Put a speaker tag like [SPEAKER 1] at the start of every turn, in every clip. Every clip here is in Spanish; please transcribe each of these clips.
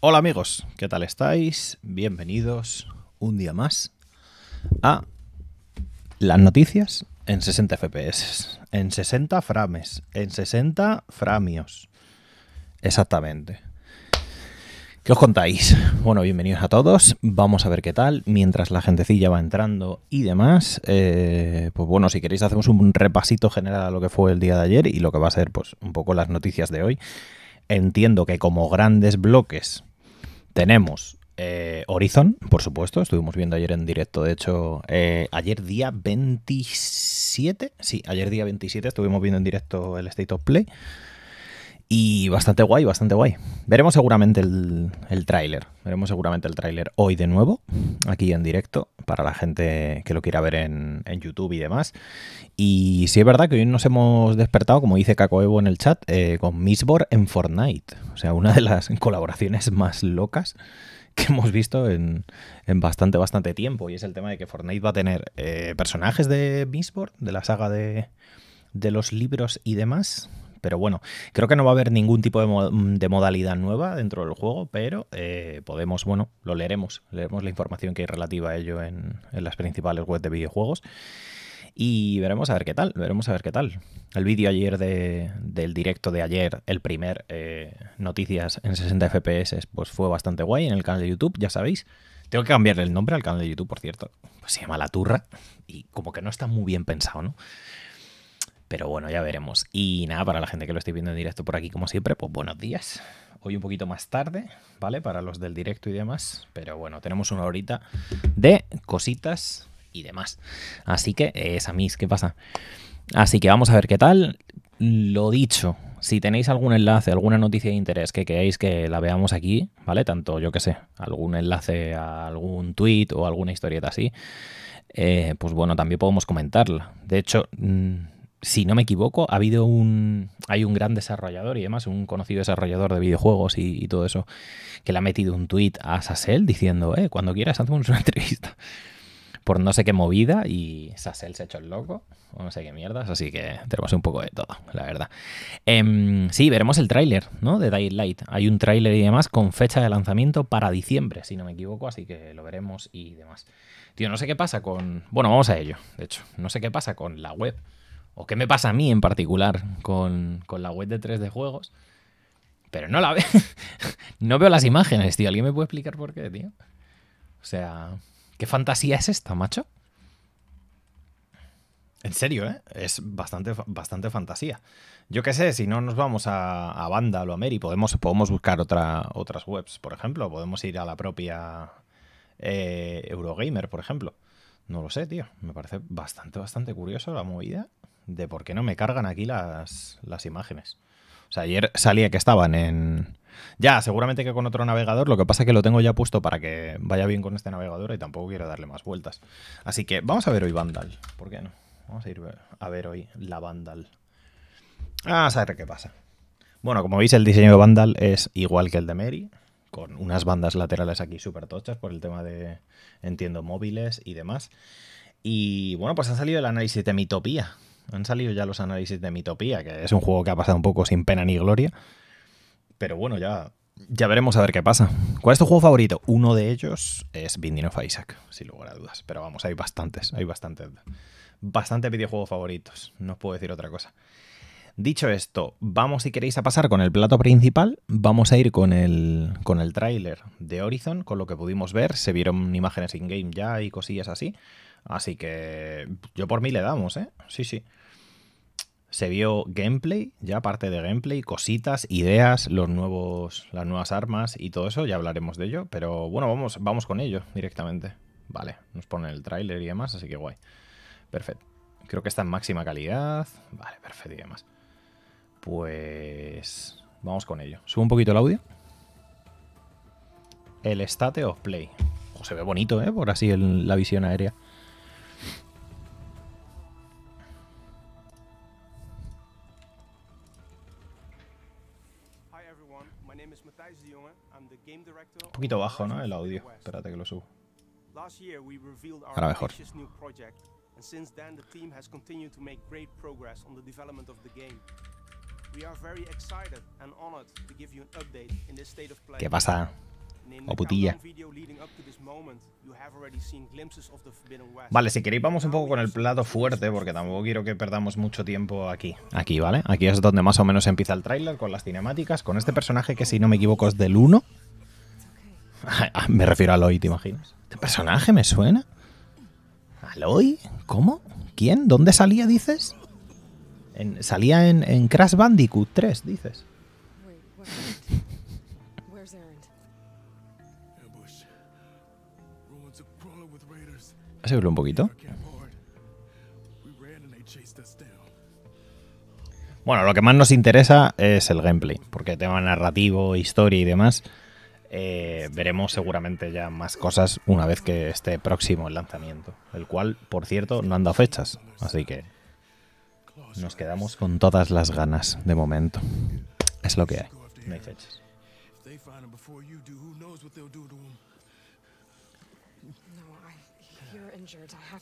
[SPEAKER 1] Hola amigos, ¿qué tal estáis? Bienvenidos un día más a las noticias en 60 FPS, en 60 frames, en 60 framios. Exactamente. ¿Qué os contáis? Bueno, bienvenidos a todos. Vamos a ver qué tal. Mientras la gentecilla va entrando y demás, eh, pues bueno, si queréis hacemos un repasito general a lo que fue el día de ayer y lo que va a ser pues un poco las noticias de hoy. Entiendo que como grandes bloques tenemos eh, Horizon, por supuesto, estuvimos viendo ayer en directo, de hecho, eh, ayer día 27, sí, ayer día 27 estuvimos viendo en directo el State of Play. Y bastante guay, bastante guay. Veremos seguramente el, el tráiler. Veremos seguramente el tráiler hoy de nuevo, aquí en directo, para la gente que lo quiera ver en, YouTube y demás. Y sí es verdad que hoy nos hemos despertado, como dice Kako en el chat, eh, con Misbor en Fortnite. O sea, una de las colaboraciones más locas que hemos visto en, en, bastante, bastante tiempo. Y es el tema de que Fortnite va a tener eh, personajes de Misbor, de la saga de, de los libros y demás pero bueno, creo que no va a haber ningún tipo de, modalidad nueva dentro del juego, pero eh, podemos, bueno, lo leeremos. Leeremos la información que hay relativa a ello en, las principales webs de videojuegos y veremos a ver qué tal, veremos a ver qué tal. El vídeo ayer de, del directo de ayer, el primer eh, Noticias en 60 FPS, pues fue bastante guay en el canal de YouTube, ya sabéis. Tengo que cambiarle el nombre al canal de YouTube, por cierto. Pues se llama La Turra y como que no está muy bien pensado, ¿no? Pero bueno, ya veremos. Y nada, para la gente que lo esté viendo en directo por aquí, como siempre, pues buenos días. Hoy un poquito más tarde, ¿vale? Para los del directo y demás. Pero bueno, tenemos una horita de cositas y demás. Así que, es eh, a ¿qué pasa? Así que vamos a ver qué tal. Lo dicho, si tenéis algún enlace, alguna noticia de interés que queráis que la veamos aquí, ¿vale? Tanto, yo que sé, algún enlace a algún tweet o alguna historieta así, eh, pues bueno, también podemos comentarla. De hecho, mm, si no me equivoco, ha habido un. Hay un gran desarrollador y además un conocido desarrollador de videojuegos y, todo eso, que le ha metido un tweet a Sassel diciendo, eh, cuando quieras, hacemos una entrevista. Por no sé qué movida y Sassel se ha hecho el loco, o no sé qué mierdas, así que tenemos un poco de todo, la verdad. Em, sí, veremos el tráiler, ¿no? De Daylight Light. Hay un tráiler y demás con fecha de lanzamiento para diciembre, si no me equivoco, así que lo veremos y demás. Tío, no sé qué pasa con. Bueno, vamos a ello, de hecho. No sé qué pasa con la web o qué me pasa a mí en particular con, la web de 3D Juegos, pero no la veo. no veo las imágenes, tío. ¿Alguien me puede explicar por qué, tío? O sea, ¿qué fantasía es esta, macho? En serio, ¿eh? Es bastante, bastante fantasía. Yo qué sé, si no nos vamos a, a Vandal o a Mary, podemos, podemos buscar otra, otras webs, por ejemplo. Podemos ir a la propia eh, Eurogamer, por ejemplo. No lo sé, tío. Me parece bastante, bastante curioso la movida de por qué no me cargan aquí las, imágenes. O sea, ayer salía que estaban en... Ya, seguramente que con otro navegador, lo que pasa es que lo tengo ya puesto para que vaya bien con este navegador y tampoco quiero darle más vueltas. Así que vamos a ver hoy Vandal, ¿por qué no? Vamos a ir a ver hoy la Vandal. a saber qué pasa. Bueno, como veis el diseño de Vandal es igual que el de Mary, con unas bandas laterales aquí súper tochas por el tema de, entiendo, móviles y demás. Y bueno, pues ha salido el análisis de mitopía, han salido ya los análisis de Mitopía, que es un juego que ha pasado un poco sin pena ni gloria. Pero bueno, ya, ya veremos a ver qué pasa. ¿Cuál es tu juego favorito? Uno de ellos es Binding of Isaac, sin lugar a dudas. Pero vamos, hay bastantes, hay bastantes. Bastantes videojuegos favoritos, no os puedo decir otra cosa. Dicho esto, vamos si queréis a pasar con el plato principal, vamos a ir con el, con el tráiler de Horizon, con lo que pudimos ver, se vieron imágenes in-game ya y cosillas así, así que yo por mí le damos, ¿eh? Sí, sí se vio gameplay, ya parte de gameplay, cositas, ideas, los nuevos, las nuevas armas y todo eso, ya hablaremos de ello, pero bueno, vamos, vamos con ello directamente. Vale, nos pone el tráiler y demás, así que guay. Perfecto. Creo que está en máxima calidad. Vale, perfecto y demás. Pues vamos con ello. Subo un poquito el audio. El State of Play. O se ve bonito, ¿eh? Por así la visión aérea. Un poquito bajo, ¿no? El audio. Espérate que lo subo. Ahora mejor. ¿Qué pasa? Oh, putilla. Vale, si queréis vamos un poco con el plato fuerte porque tampoco quiero que perdamos mucho tiempo aquí. Aquí, ¿vale? Aquí es donde más o menos empieza el tráiler con las cinemáticas, con este personaje que si no me equivoco es del 1. Me refiero a Aloy, ¿te imaginas? ¿Este personaje me suena? ¿Aloy? ¿Cómo? ¿Quién? ¿Dónde salía, dices? salía en, Crash Bandicoot 3, dices. ¿Has un poquito? Bueno, lo que más nos interesa es el gameplay, porque tema narrativo, historia y demás eh, veremos seguramente ya más cosas una vez que esté próximo el lanzamiento, el cual, por cierto, no han dado fechas, así que nos quedamos con todas las ganas de momento. Es lo que hay, no hay fechas.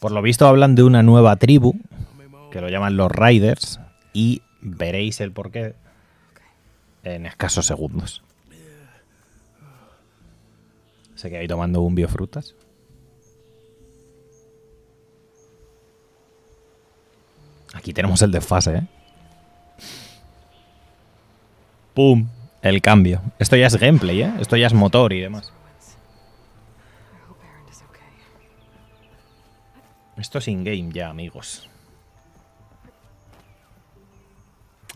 [SPEAKER 1] Por lo visto hablan de una nueva tribu, que lo llaman los Riders, y veréis el porqué en escasos segundos. Se que ahí tomando un biofrutas. Aquí tenemos el desfase, ¿eh? ¡Pum! El cambio. Esto ya es gameplay, ¿eh? Esto ya es motor y demás. Esto es in-game ya, amigos.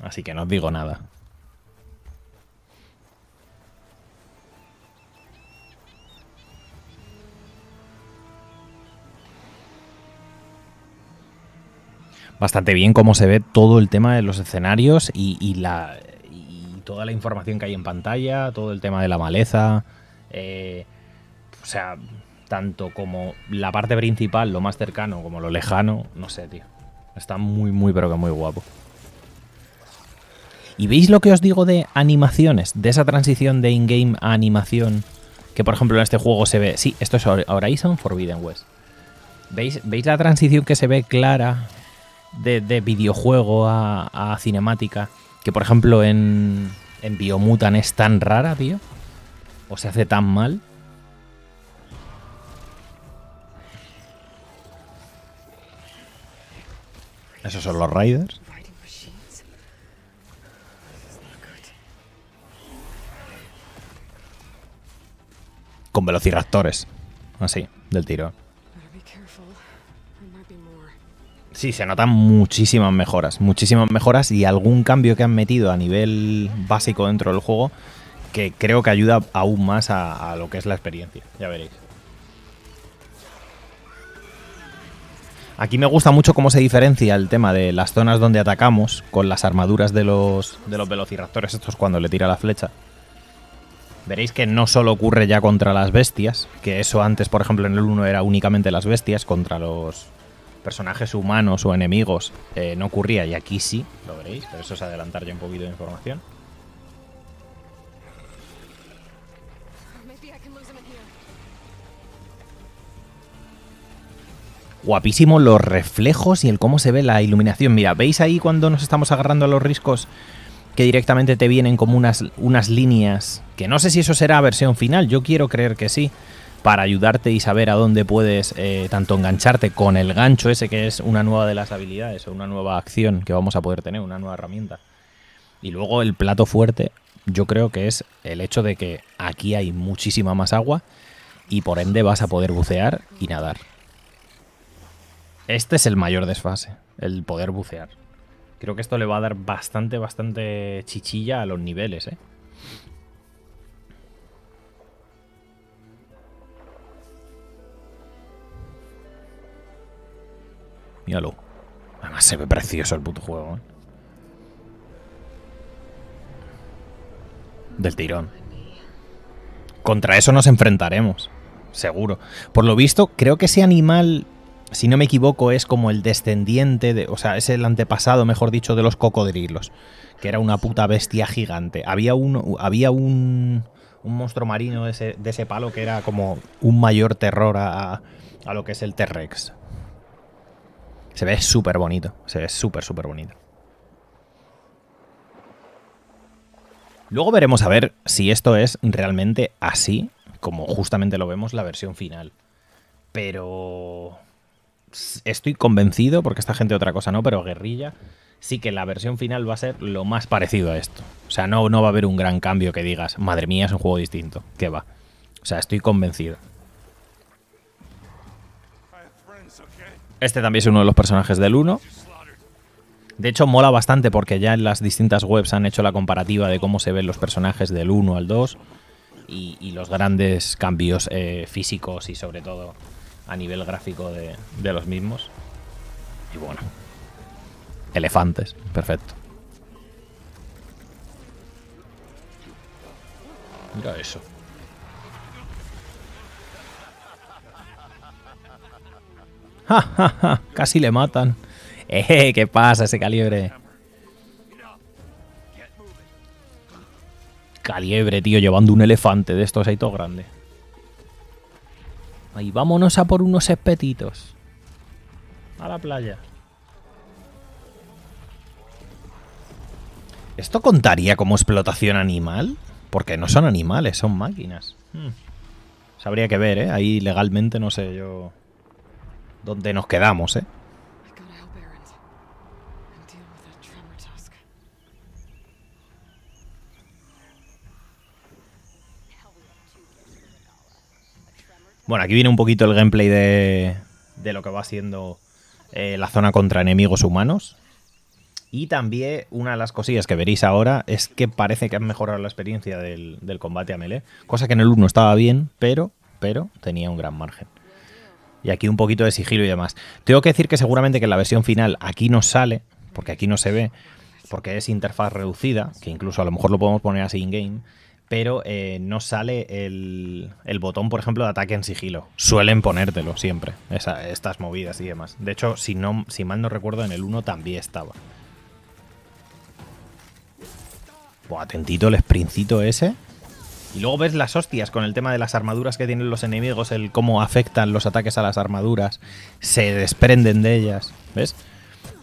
[SPEAKER 1] Así que no os digo nada. bastante bien cómo se ve todo el tema de los escenarios y, toda la información que hay en pantalla, todo el tema de la maleza. Eh, o sea, tanto como la parte principal, lo más cercano, como lo lejano, no sé, tío. Está muy, muy, pero que muy guapo. ¿Y veis lo que os digo de animaciones? De esa transición de in-game a animación. Que por ejemplo en este juego se ve. Sí, esto es Horizon Forbidden West. ¿Veis, ¿Veis la transición que se ve clara de, videojuego a, cinemática, que por ejemplo en, en Biomutant es tan rara, tío, o se hace tan mal. ¿Esos son los Raiders? Con velociraptores. Así, del tiro. Sí, se notan muchísimas mejoras, muchísimas mejoras y algún cambio que han metido a nivel básico dentro del juego que creo que ayuda aún más a, lo que es la experiencia, ya veréis. Aquí me gusta mucho cómo se diferencia el tema de las zonas donde atacamos con las armaduras de los, de los velociraptores, estos cuando le tira la flecha. Veréis que no solo ocurre ya contra las bestias, que eso antes, por ejemplo, en el 1 era únicamente las bestias, contra los, personajes humanos o enemigos eh, no ocurría y aquí sí, lo veréis, pero eso es adelantar ya un poquito de información. Guapísimo los reflejos y el cómo se ve la iluminación. Mira, ¿veis ahí cuando nos estamos agarrando a los riscos que directamente te vienen como unas, unas líneas? Que no sé si eso será versión final, yo quiero creer que sí para ayudarte y saber a dónde puedes eh, tanto engancharte con el gancho ese que es una nueva de las habilidades o una nueva acción que vamos a poder tener, una nueva herramienta. Y luego el plato fuerte yo creo que es el hecho de que aquí hay muchísima más agua y por ende vas a poder bucear y nadar. Este es el mayor desfase, el poder bucear. Creo que esto le va a dar bastante, bastante chichilla a los niveles, ¿eh? Además se ve precioso el puto juego, ¿eh? Del tirón. Contra eso nos enfrentaremos. Seguro. Por lo visto, creo que ese animal, si no me equivoco, es como el descendiente de. O sea, es el antepasado, mejor dicho, de los cocodrilos. Que era una puta bestia gigante. Había un, Había un un monstruo marino de ese, ese, palo que era como un mayor terror a, a lo que es el T-Rex. Se ve súper bonito. Se ve súper, súper bonito. Luego veremos a ver si esto es realmente así, como justamente lo vemos la versión final. Pero estoy convencido, porque esta gente otra cosa no, pero guerrilla, sí que la versión final va a ser lo más parecido a esto. O sea, no, no va a haber un gran cambio que digas, madre mía, es un juego distinto, que va. O sea, estoy convencido. Este también es uno de los personajes del 1. De hecho, mola bastante porque ya en las distintas webs han hecho la comparativa de cómo se ven los personajes del 1 al 2 y, los grandes cambios eh, físicos y sobre todo a nivel gráfico de los mismos. Y bueno, elefantes, perfecto. Mira eso. ¡Ja, Casi le matan. ¡Eh! ¿Qué pasa ese calibre? Calibre, tío, llevando un elefante de estos ahí todo grande. Ahí, vámonos a por unos espetitos. A la playa. ¿Esto contaría como explotación animal? Porque no son animales, son máquinas. Hmm. Sabría que ver, ¿eh? Ahí legalmente no sé yo donde nos quedamos, ¿eh? Bueno, aquí viene un poquito el gameplay de, de lo que va siendo eh, la zona contra enemigos humanos. Y también una de las cosillas que veréis ahora es que parece que han mejorado la experiencia del, combate a melee, cosa que en el 1 estaba bien, pero, pero tenía un gran margen y aquí un poquito de sigilo y demás. Tengo que decir que seguramente que en la versión final aquí no sale, porque aquí no se ve, porque es interfaz reducida, que incluso a lo mejor lo podemos poner así in-game, pero eh, no sale el, botón, por ejemplo, de ataque en sigilo. Suelen ponértelo siempre, estas movidas y demás. De hecho, si, si mal no recuerdo, en el 1 también estaba. Buah, atentito el sprincito ese. Y luego ves las hostias con el tema de las armaduras que tienen los enemigos, el cómo afectan los ataques a las armaduras, se desprenden de ellas, ¿ves?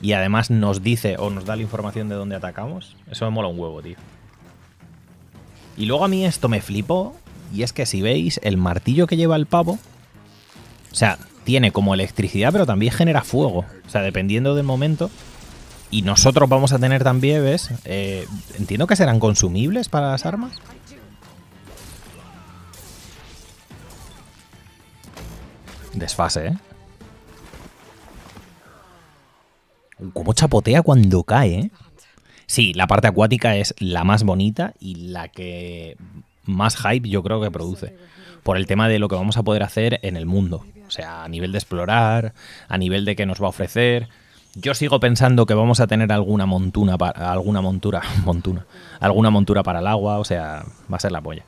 [SPEAKER 1] Y además nos dice o nos da la información de dónde atacamos. Eso me mola un huevo, tío. Y luego a mí esto me flipó, y es que si veis, el martillo que lleva el pavo, o sea, tiene como electricidad, pero también genera fuego. O sea, dependiendo del momento, y nosotros vamos a tener también, ¿ves? Eh, entiendo que serán consumibles para las armas. Desfase, ¿eh? Cómo chapotea cuando cae, ¿eh? Sí, la parte acuática es la más bonita y la que más hype yo creo que produce. Por el tema de lo que vamos a poder hacer en el mundo. O sea, a nivel de explorar, a nivel de qué nos va a ofrecer. Yo sigo pensando que vamos a tener alguna montuna para, alguna montura, montuna, alguna montura para el agua, o sea, va a ser la polla.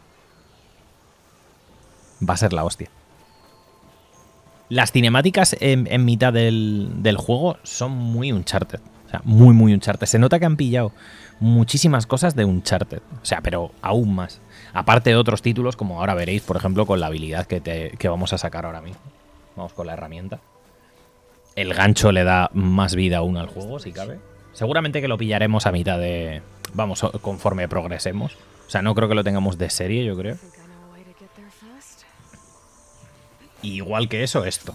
[SPEAKER 1] Va a ser la hostia. Las cinemáticas en, mitad del, juego son muy Uncharted. O sea, muy, muy Uncharted. Se nota que han pillado muchísimas cosas de Uncharted. O sea, pero aún más. Aparte de otros títulos, como ahora veréis, por ejemplo, con la habilidad que, que vamos a sacar ahora mismo. Vamos con la herramienta. El gancho le da más vida aún al juego, si cabe. Seguramente que lo pillaremos a mitad de... Vamos, conforme progresemos. O sea, no creo que lo tengamos de serie, yo creo. Igual que eso, esto.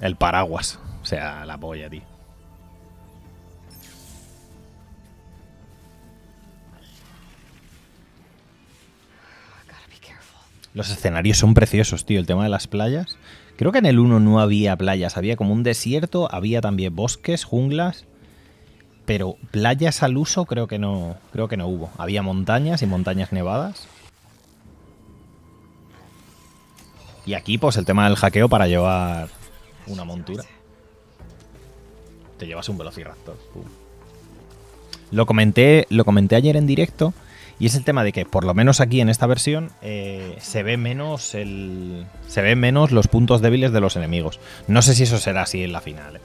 [SPEAKER 1] El paraguas. O sea, la polla, tío. Los escenarios son preciosos, tío. El tema de las playas. Creo que en el 1 no había playas. Había como un desierto, había también bosques, junglas. Pero playas al uso creo que no, creo que no hubo. Había montañas y montañas nevadas. Y aquí, pues, el tema del hackeo para llevar una montura. Te llevas un Velociraptor. Lo comenté, lo comenté ayer en directo. Y es el tema de que, por lo menos aquí en esta versión, eh, se ve menos el. Se ven menos los puntos débiles de los enemigos. No sé si eso será así en la final. Eh.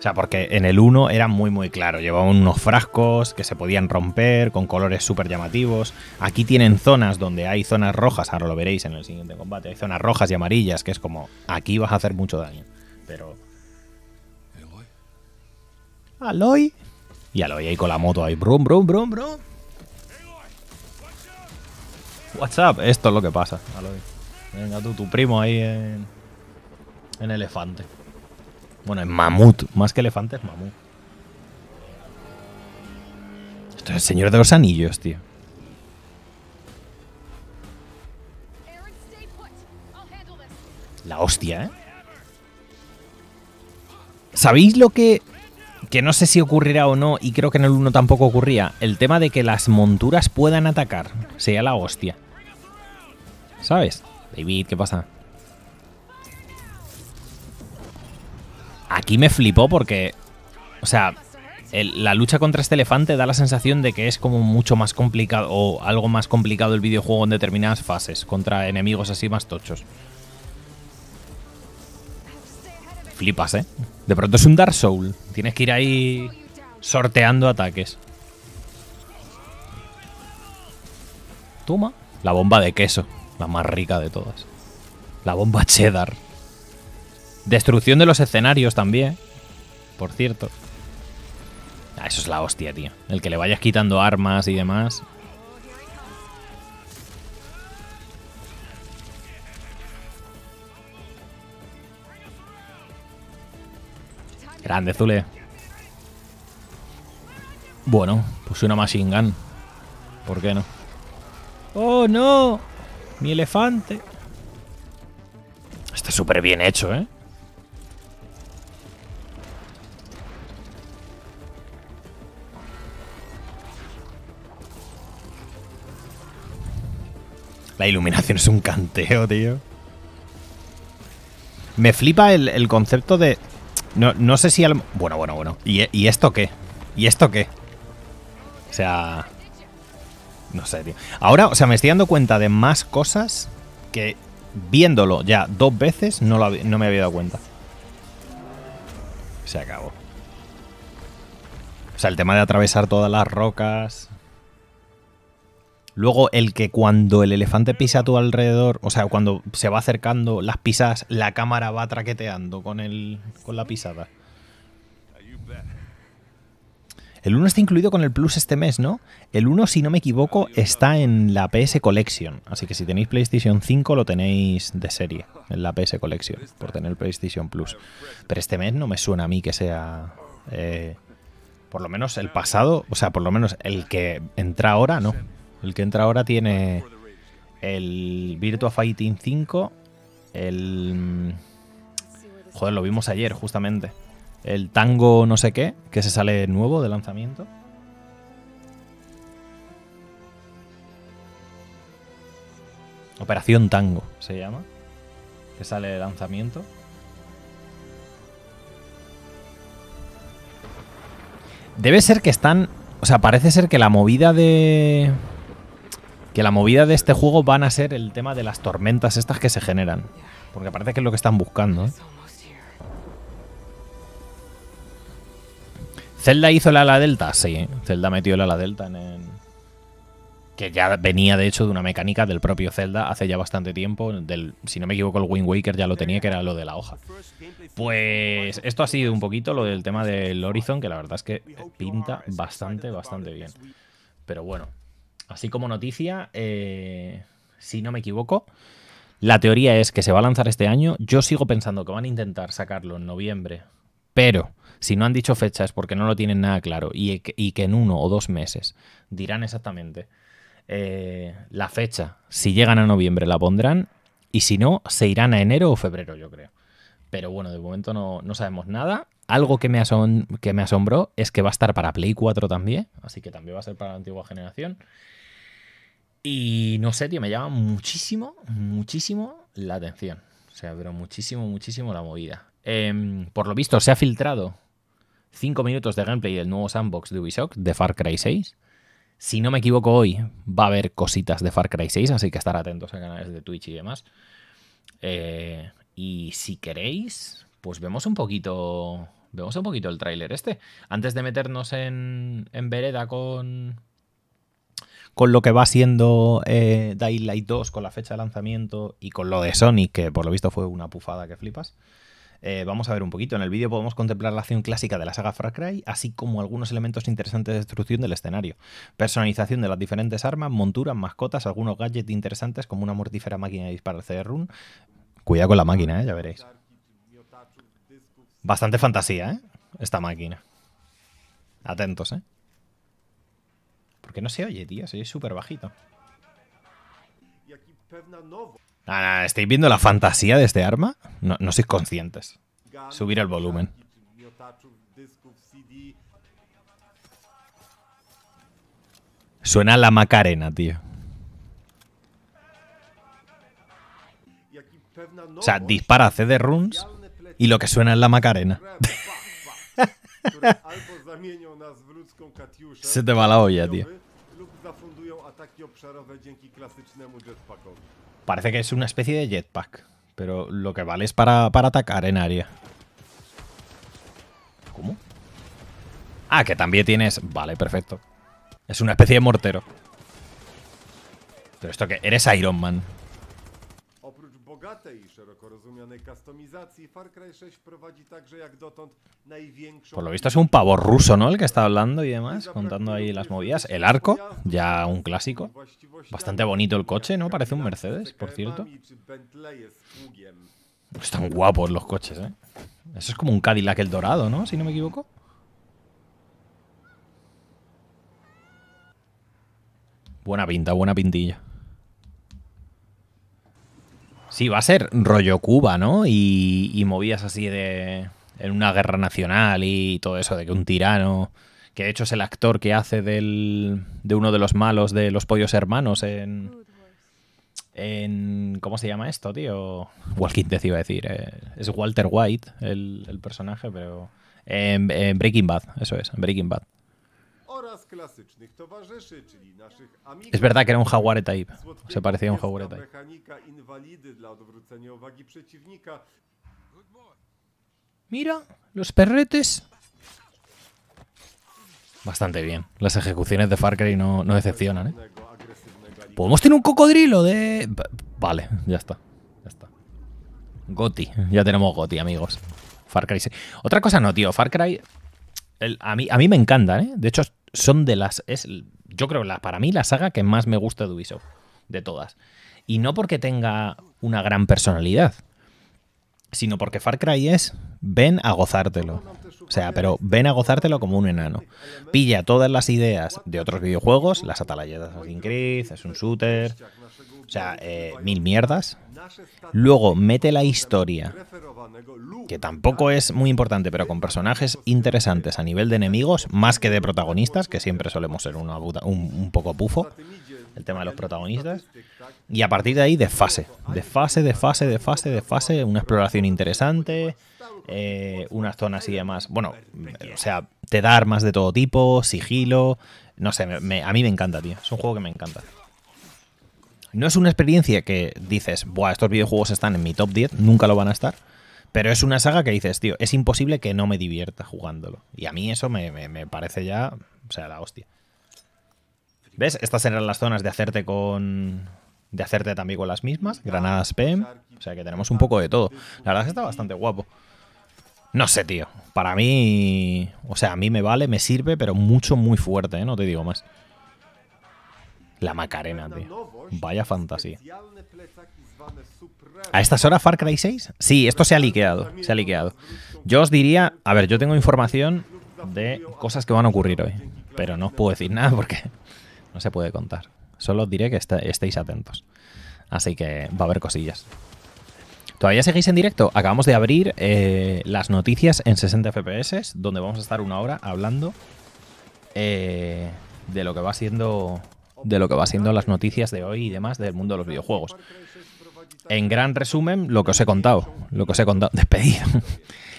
[SPEAKER 1] O sea, porque en el 1 era muy muy claro, llevaban unos frascos que se podían romper con colores súper llamativos. Aquí tienen zonas donde hay zonas rojas, ahora lo veréis en el siguiente combate, hay zonas rojas y amarillas que es como, aquí vas a hacer mucho daño. Pero... Aloy. Y Aloy ahí con la moto ahí, brum, brum, brum, brum. What's up? Esto es lo que pasa, Aloy. Venga tú, tu primo ahí en, en elefante. Bueno, es mamut, más que elefante es mamut. Esto es el señor de los anillos, tío. La hostia, ¿eh? ¿Sabéis lo que... Que no sé si ocurrirá o no, y creo que en el 1 tampoco ocurría. El tema de que las monturas puedan atacar. sea, la hostia. ¿Sabes? David, ¿qué pasa? aquí me flipó porque, o sea, la lucha contra este elefante da la sensación de que es como mucho más complicado o algo más complicado el videojuego en determinadas fases contra enemigos así más tochos. Flipas, ¿eh? De pronto es un Dark Soul. Tienes que ir ahí sorteando ataques. Toma. La bomba de queso. La más rica de todas. La bomba cheddar. Destrucción de los escenarios también, por cierto. Ah, eso es la hostia, tío. El que le vayas quitando armas y demás. Grande, Zule. Bueno, puse una machine gun. ¿Por qué no? ¡Oh, no! Mi elefante. Está súper bien hecho, ¿eh? La iluminación es un canteo, tío. Me flipa el, concepto de... No, no, sé si... Bueno, bueno, bueno. ¿Y, esto qué? ¿Y esto qué? O sea... No sé, tío. Ahora, o sea, me estoy dando cuenta de más cosas que viéndolo ya dos veces no, no me había dado cuenta. Se acabó. O sea, el tema de atravesar todas las rocas... Luego, el que cuando el elefante pisa a tu alrededor, o sea, cuando se va acercando las pisas, la cámara va traqueteando con, el, con la pisada. El 1 está incluido con el Plus este mes, ¿no? El 1, si no me equivoco, está en la PS Collection. Así que si tenéis PlayStation 5, lo tenéis de serie en la PS Collection, por tener PlayStation Plus. Pero este mes no me suena a mí que sea. Eh, por lo menos el pasado, o sea, por lo menos el que entra ahora, no. El que entra ahora tiene el Virtua Fighting 5, el... Mm, joder, lo vimos ayer, justamente. El Tango no sé qué, que se sale nuevo de lanzamiento. Operación Tango se llama. Que sale de lanzamiento. Debe ser que están... O sea, parece ser que la movida de que la movida de este juego van a ser el tema de las tormentas estas que se generan. Porque parece que es lo que están buscando. ¿eh? ¿Zelda hizo el ala delta? Sí, ¿eh? Zelda metió el ala delta en Que ya venía, de hecho, de una mecánica del propio Zelda hace ya bastante tiempo. Del, si no me equivoco, el Wind Waker ya lo tenía, que era lo de la hoja. Pues esto ha sido un poquito lo del tema del Horizon, que la verdad es que pinta bastante, bastante bien. Pero bueno, Así como noticia, eh, si no me equivoco, la teoría es que se va a lanzar este año. Yo sigo pensando que van a intentar sacarlo en noviembre, pero si no han dicho fecha es porque no lo tienen nada claro y, e-, que en uno o dos meses dirán exactamente eh, la fecha. Si llegan a noviembre la pondrán y si no, se irán a enero o febrero, yo creo. Pero bueno, de momento no, sabemos nada. Algo que me, que me asombró es que va a estar para Play 4 también, así que también va a ser para la antigua generación. Y no sé, tío, me llama muchísimo, muchísimo la atención. O sea, pero muchísimo, muchísimo la movida. Em, por lo visto, se ha filtrado 5 minutos de gameplay del nuevo sandbox de Ubisoft, de Far Cry 6. Si no me equivoco, hoy va a haber cositas de Far Cry 6, así que estar atentos a canales de Twitch y demás. Eh, y si queréis, pues vemos un poquito. Vemos un poquito el tráiler este. Antes de meternos en, en vereda con, con lo que va siendo eh, Daylight 2, con la fecha de lanzamiento y con lo de Sonic, que por lo visto fue una pufada que flipas. Eh, vamos a ver un poquito. En el vídeo podemos contemplar la acción clásica de la saga Far Cry, así como algunos elementos interesantes de destrucción del escenario. Personalización de las diferentes armas, monturas, mascotas, algunos gadgets interesantes como una mortífera máquina de disparar CD-RUN. Cuidado con la máquina, eh, ya veréis. Bastante fantasía, ¿eh? Esta máquina. Atentos, ¿eh? Porque no se oye, tío. Se oye súper bajito. Ah, ¿Estáis viendo la fantasía de este arma? No, no sois conscientes. Subir el volumen. Suena la Macarena, tío. O sea, dispara CD runes y lo que suena es la Macarena. Se te va la olla, tío. Parece que es una especie de jetpack, pero lo que vale es para, para atacar en área. ¿Cómo? Ah, que también tienes... Vale, perfecto. Es una especie de mortero. Pero esto que... Eres Iron Man. Por lo visto es un pavor ruso, ¿no? El que está hablando y demás, contando ahí las movidas. El arco, ya un clásico. Bastante bonito el coche, ¿no? Parece un Mercedes, por cierto. Están guapos los coches, ¿eh? Eso es como un Cadillac el dorado, ¿no? Si no me equivoco. Buena pinta, buena pintilla. Sí, va a ser rollo Cuba, ¿no? Y, movías así de. en una guerra nacional y todo eso, de que un tirano. Que de hecho es el actor que hace del, de uno de los malos de los pollos hermanos en. ¿Cómo se llama esto, tío? Walking Dead iba a decir. Eh, es Walter White el, personaje, pero. Eh, en, en, Breaking Bad, eso es, en Breaking Bad.
[SPEAKER 2] Es verdad que era un jaguar e type. Se parecía a un jaguar e type.
[SPEAKER 1] Mira, los perretes. Bastante bien. Las ejecuciones de Far Cry no, decepcionan, ¿eh? ¿Podemos tener un cocodrilo de...? Vale, ya está. Ya está. Goti. Ya tenemos Goti, amigos. Far Cry Otra cosa no, tío. Far Cry... a, mí, a mí me encanta, ¿eh? De hecho, son de las. Es, yo creo, la, para mí, la saga que más me gusta de Ubisoft, de todas. Y no porque tenga una gran personalidad, sino porque Far Cry es ven a gozártelo. O sea, pero ven a gozártelo como un enano. Pilla todas las ideas de otros videojuegos, las atalayas de Assassin's Creed, es un shooter, o sea, eh, mil mierdas. Luego mete la historia, que tampoco es muy importante, pero con personajes interesantes a nivel de enemigos, más que de protagonistas, que siempre solemos ser una, un poco pufo el tema de los protagonistas. Y a partir de ahí, de De de fase. fase, fase, de fase, de fase. Una exploración interesante, eh, unas zonas y demás. Bueno, o sea, te da armas de todo tipo, sigilo. No sé, a mí me encanta, tío. Es un juego que me encanta. No es una experiencia que dices, Buah, estos videojuegos están en mi top 10, nunca lo van a estar. Pero es una saga que dices, tío, es imposible que no me divierta jugándolo. Y a mí eso me, me, me parece ya, o sea, la hostia. ¿Ves? Estas eran las zonas de hacerte con. De hacerte también con las mismas. Granadas PEM. O sea que tenemos un poco de todo. La verdad es que está bastante guapo. No sé, tío. Para mí. O sea, a mí me vale, me sirve, pero mucho, muy fuerte, ¿eh? No te digo más. La Macarena, tío. Vaya fantasía. ¿A estas horas Far Cry 6? Sí, esto se ha liqueado. Se ha liqueado. Yo os diría. A ver, yo tengo información de cosas que van a ocurrir hoy. Pero no os puedo decir nada porque no se puede contar. Solo os diré que estéis atentos. Así que va a haber cosillas. ¿Todavía seguís en directo? Acabamos de abrir eh, las noticias en 60 FPS, donde vamos a estar una hora hablando eh, de lo que va siendo de lo que va siendo las noticias de hoy y demás del mundo de los videojuegos. En gran resumen, lo que os he contado, lo que os he contado, despedido,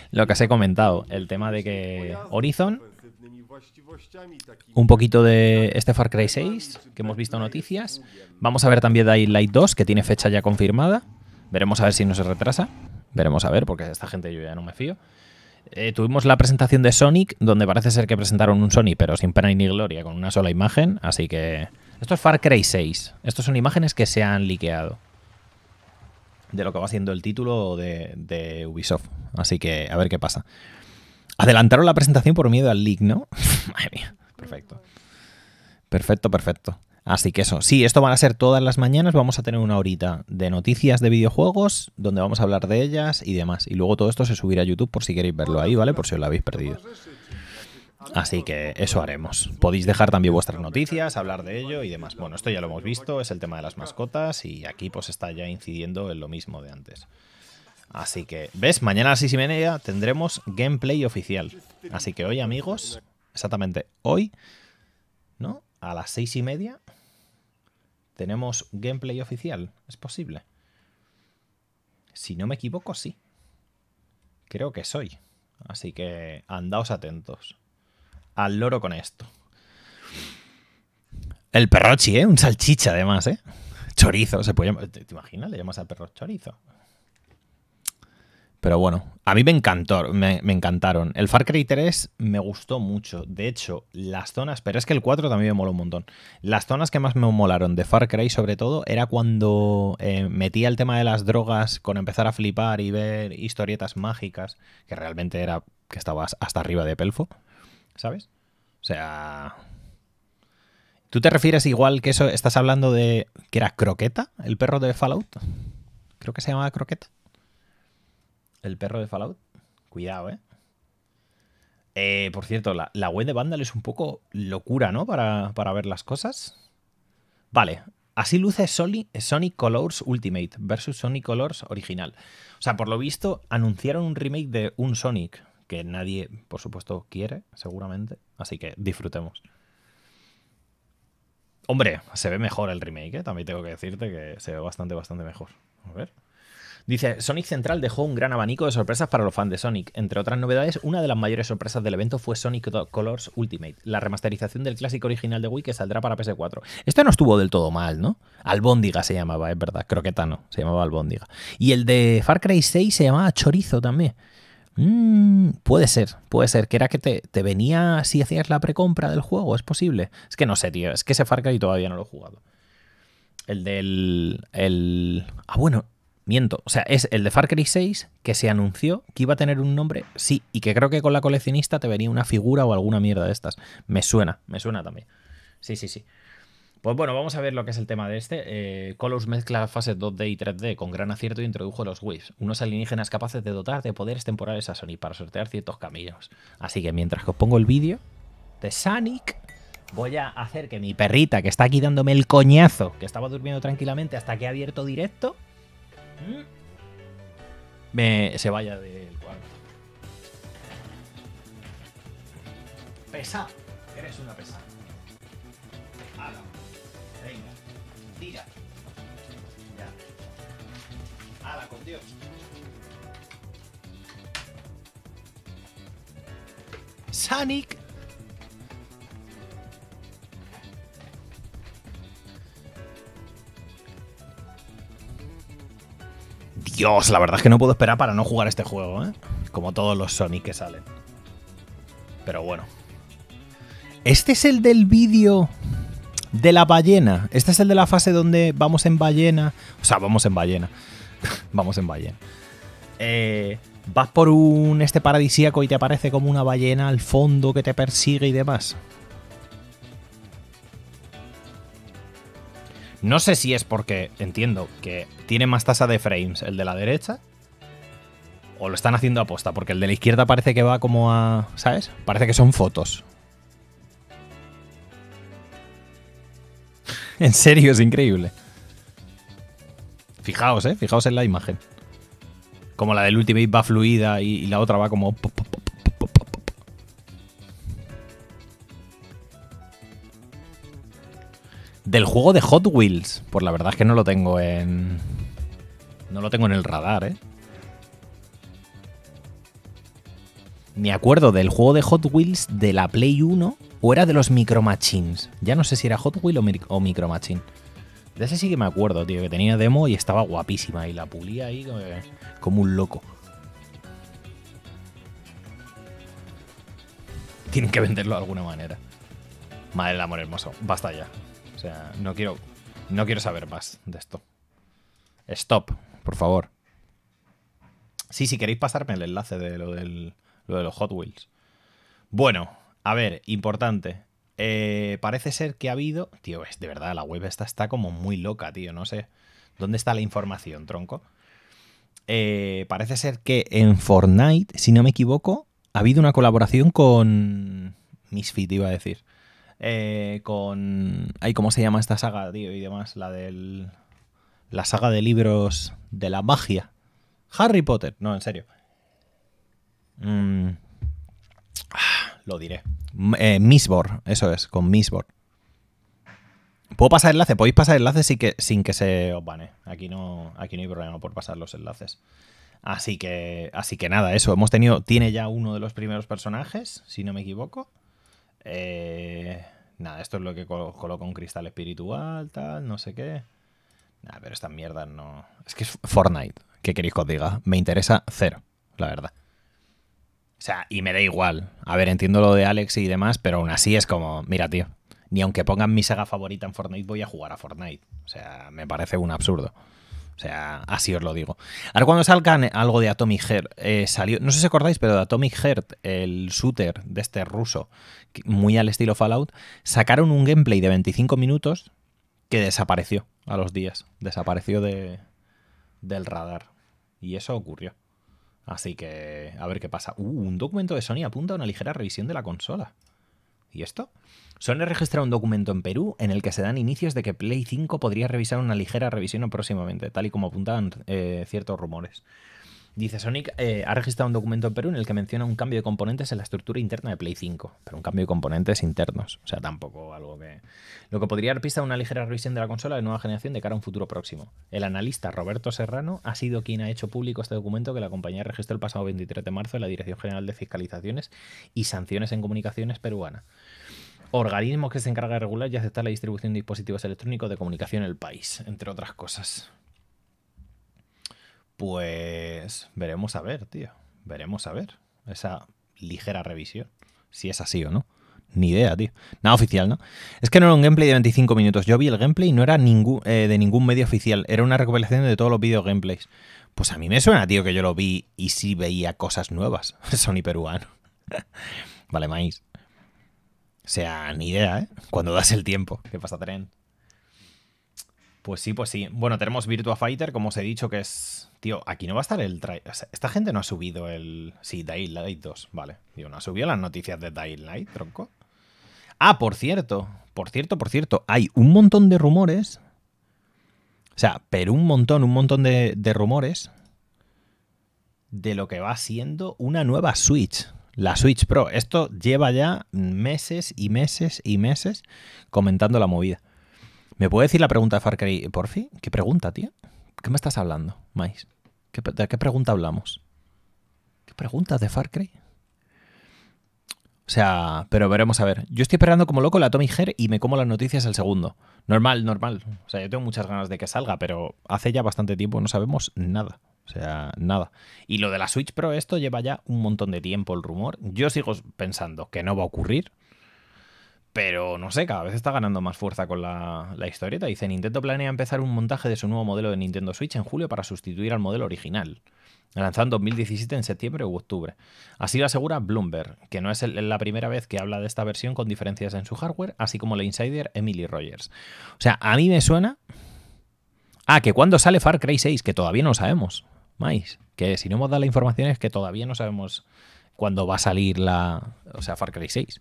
[SPEAKER 1] lo que os he comentado, el tema de que Horizon un poquito de este Far Cry 6 que hemos visto noticias. Vamos a ver también Daylight Light 2 que tiene fecha ya confirmada. Veremos a ver si no se retrasa. Veremos a ver porque esta gente yo ya no me fío. Eh, tuvimos la presentación de Sonic donde parece ser que presentaron un Sonic pero sin pena ni gloria con una sola imagen. Así que esto es Far Cry 6. Estos son imágenes que se han liqueado de lo que va siendo el título de, de Ubisoft. Así que a ver qué pasa. Adelantaron la presentación por miedo al leak, ¿no? Madre mía, perfecto. Perfecto, perfecto. Así que eso, sí, esto van a ser todas las mañanas, vamos a tener una horita de noticias de videojuegos, donde vamos a hablar de ellas y demás. Y luego todo esto se subirá a YouTube por si queréis verlo ahí, ¿vale? Por si os lo habéis perdido. Así que eso haremos. Podéis dejar también vuestras noticias, hablar de ello y demás. Bueno, esto ya lo hemos visto, es el tema de las mascotas y aquí pues está ya incidiendo en lo mismo de antes. Así que, ¿ves? Mañana a las 6 y media tendremos gameplay oficial. Así que hoy, amigos, exactamente hoy, ¿no? A las seis y media tenemos gameplay oficial. ¿Es posible? Si no me equivoco, sí. Creo que soy. Así que andaos atentos. Al loro con esto. El perrochi, ¿eh? Un salchicha además, ¿eh? Chorizo, se puede llamar. ¿Te, imaginas? Le llamas al perro chorizo. Pero bueno, a mí me encantó, me, encantaron. El Far Cry 3 me gustó mucho. De hecho, las zonas, pero es que el 4 también me moló un montón. Las zonas que más me molaron de Far Cry, sobre todo, era cuando eh, metía el tema de las drogas con empezar a flipar y ver historietas mágicas, que realmente era que estabas hasta arriba de pelfo, ¿sabes? O sea, ¿Tú te refieres igual que eso? ¿Estás hablando de que era Croqueta, el perro de Fallout? Creo que se llamaba Croqueta. El perro de Fallout. Cuidado, ¿eh? eh por cierto, la, web de Vandal es un poco locura, ¿no? Para, ver las cosas. Vale. Así luce Sonic Colors Ultimate versus Sonic Colors original. O sea, por lo visto, anunciaron un remake de un Sonic que nadie, por supuesto, quiere, seguramente. Así que disfrutemos. Hombre, se ve mejor el remake, ¿eh? también tengo que decirte que se ve bastante, bastante mejor. A ver. Dice, Sonic Central dejó un gran abanico de sorpresas para los fans de Sonic. Entre otras novedades, una de las mayores sorpresas del evento fue Sonic Colors Ultimate, la remasterización del clásico original de Wii que saldrá para PS4. Este no estuvo del todo mal, ¿no? Albóndiga se llamaba, es verdad, Croquetano. no, se llamaba Albóndiga. Y el de Far Cry 6 se llamaba Chorizo también. Mm, puede ser, puede ser, que era que te, te venía si hacías la precompra del juego, es posible. Es que no sé, tío, es que ese Far Cry todavía no lo he jugado. El del. El... Ah, bueno, miento, o sea, es el de Far Cry 6 que se anunció que iba a tener un nombre, sí, y que creo que con la coleccionista te venía una figura o alguna mierda de estas. Me suena, me suena también. Sí, sí, sí. Pues bueno, vamos a ver lo que es el tema de este. Eh, Colors mezcla fases 2D y 3D con gran acierto y introdujo los Waves, unos alienígenas capaces de dotar de poderes temporales a Sony para sortear ciertos caminos. Así que mientras que os pongo el vídeo de Sonic, voy a hacer que mi perrita, que está aquí dándome el coñazo, que estaba durmiendo tranquilamente hasta que ha abierto directo, Mm. me, se vaya del cuarto. Pesa. Eres una pesa. Ala. Venga. Tira. Ya. Ala, con Dios. Sonic Dios, la verdad es que no puedo esperar para no jugar este juego, ¿eh? Como todos los Sonic que salen. Pero bueno. Este es el del vídeo de la ballena. Este es el de la fase donde vamos en ballena. O sea, vamos en ballena. vamos en ballena. Eh, vas por un este paradisíaco y te aparece como una ballena al fondo que te persigue y demás. No sé si es porque entiendo que tiene más tasa de frames el de la derecha. O lo están haciendo aposta, porque el de la izquierda parece que va como a. ¿Sabes? Parece que son fotos. en serio, es increíble. Fijaos, eh. Fijaos en la imagen. Como la del Ultimate va fluida y, la otra va como. Del juego de Hot Wheels. Pues la verdad es que no lo tengo en. No lo tengo en el radar, ¿eh? Me acuerdo del juego de Hot Wheels de la Play 1 o era de los Micro Machines. Ya no sé si era Hot Wheels o, micro, Machine. De ese sí que me acuerdo, tío, que tenía demo y estaba guapísima y la pulía ahí como, un loco. Tienen que venderlo de alguna manera. Madre del amor hermoso, basta ya sea, no quiero, no quiero saber más de esto. Stop, por favor. Sí, si queréis pasarme el enlace de lo, de los Hot Wheels. Bueno, a ver, importante. Eh, parece ser que ha habido. Tío, es de verdad, la web esta está como muy loca, tío. No sé. ¿Dónde está la información, tronco? Eh, parece ser que en Fortnite, si no me equivoco, ha habido una colaboración con. Misfit, iba a decir. Eh, con... ¿Cómo se llama esta saga, tío? Y demás, la del... La saga de libros de la magia. Harry Potter, no, en serio. Mm. Ah, lo diré. Eh, eso es, con Misbor. Puedo pasar enlace, podéis pasar enlaces sin que, sin que se os bane. Aquí no, aquí no hay problema por pasar los enlaces. Así que, así que nada, eso. Hemos tenido, tiene ya uno de los primeros personajes, si no me equivoco. Eh, nada, esto es lo que coloco un cristal espiritual, tal, no sé qué. Nada, pero estas mierdas no. Es que es Fortnite. ¿Qué queréis que os diga? Me interesa cero, la verdad. O sea, y me da igual. A ver, entiendo lo de Alex y demás, pero aún así es como, mira, tío, ni aunque pongan mi saga favorita en Fortnite, voy a jugar a Fortnite. O sea, me parece un absurdo. O sea, así os lo digo. Ahora cuando salga algo de Atomic Heart, eh, salió, no sé si acordáis, pero de Atomic Heart, el shooter de este ruso, muy al estilo Fallout, sacaron un gameplay de 25 minutos que desapareció a los días, desapareció de, del radar. Y eso ocurrió. Así que a ver qué pasa. Uh, un documento de Sony apunta a una ligera revisión de la consola. ¿Y esto? Sony registrar un documento en Perú en el que se dan inicios de que Play 5 podría revisar una ligera revisión próximamente, tal y como apuntaban eh, ciertos rumores. Dice Sonic, eh, ha registrado un documento en Perú en el que menciona un cambio de componentes en la estructura interna de Play 5, pero un cambio de componentes internos, o sea, tampoco algo que... Lo que podría dar pista a una ligera revisión de la consola de nueva generación de cara a un futuro próximo. El analista Roberto Serrano ha sido quien ha hecho público este documento que la compañía registró el pasado 23 de marzo en la Dirección General de Fiscalizaciones y Sanciones en Comunicaciones peruana organismo que se encarga de regular y aceptar la distribución de dispositivos electrónicos de comunicación en el país, entre otras cosas. Pues veremos a ver, tío. Veremos a ver esa ligera revisión. Si es así o no. Ni idea, tío. Nada oficial, ¿no? Es que no era un gameplay de 25 minutos. Yo vi el gameplay y no era eh, de ningún medio oficial. Era una recopilación de todos los video gameplays. Pues a mí me suena, tío, que yo lo vi y sí veía cosas nuevas. Sony peruano. vale, maíz. O sea, ni idea, ¿eh? Cuando das el tiempo. ¿Qué pasa, tren? Pues sí, pues sí. Bueno, tenemos Virtua Fighter, como os he dicho, que es. Tío, aquí no va a estar el esta gente no ha subido el. Sí, la 2, vale. Tío, no ha subido las noticias de Daylight, tronco. Ah, por cierto, por cierto, por cierto, hay un montón de rumores. O sea, pero un montón, un montón de rumores de lo que va siendo una nueva Switch la Switch Pro. Esto lleva ya meses y meses y meses comentando la movida. ¿Me puede decir la pregunta de Far Cry por fin? ¿Qué pregunta, tío? ¿Qué me estás hablando, Mais? ¿De qué pregunta hablamos? ¿Qué pregunta de Far Cry? O sea, pero veremos a ver. Yo estoy esperando como loco la Tommy Her y me como las noticias al segundo. Normal, normal. O sea, yo tengo muchas ganas de que salga, pero hace ya bastante tiempo no sabemos nada. O sea, nada. Y lo de la Switch Pro, esto lleva ya un montón de tiempo el rumor. Yo sigo pensando que no va a ocurrir. Pero no sé, cada vez está ganando más fuerza con la, historieta. Dice, Nintendo planea empezar un montaje de su nuevo modelo de Nintendo Switch en julio para sustituir al modelo original, lanzado en 2017 en septiembre u octubre. Así lo asegura Bloomberg, que no es la primera vez que habla de esta versión con diferencias en su hardware, así como la insider Emily Rogers. O sea, a mí me suena... Ah, que cuando sale Far Cry 6, que todavía no sabemos. Mais, que si no hemos dado la información es que todavía no sabemos cuándo va a salir la... O sea, Far Cry 6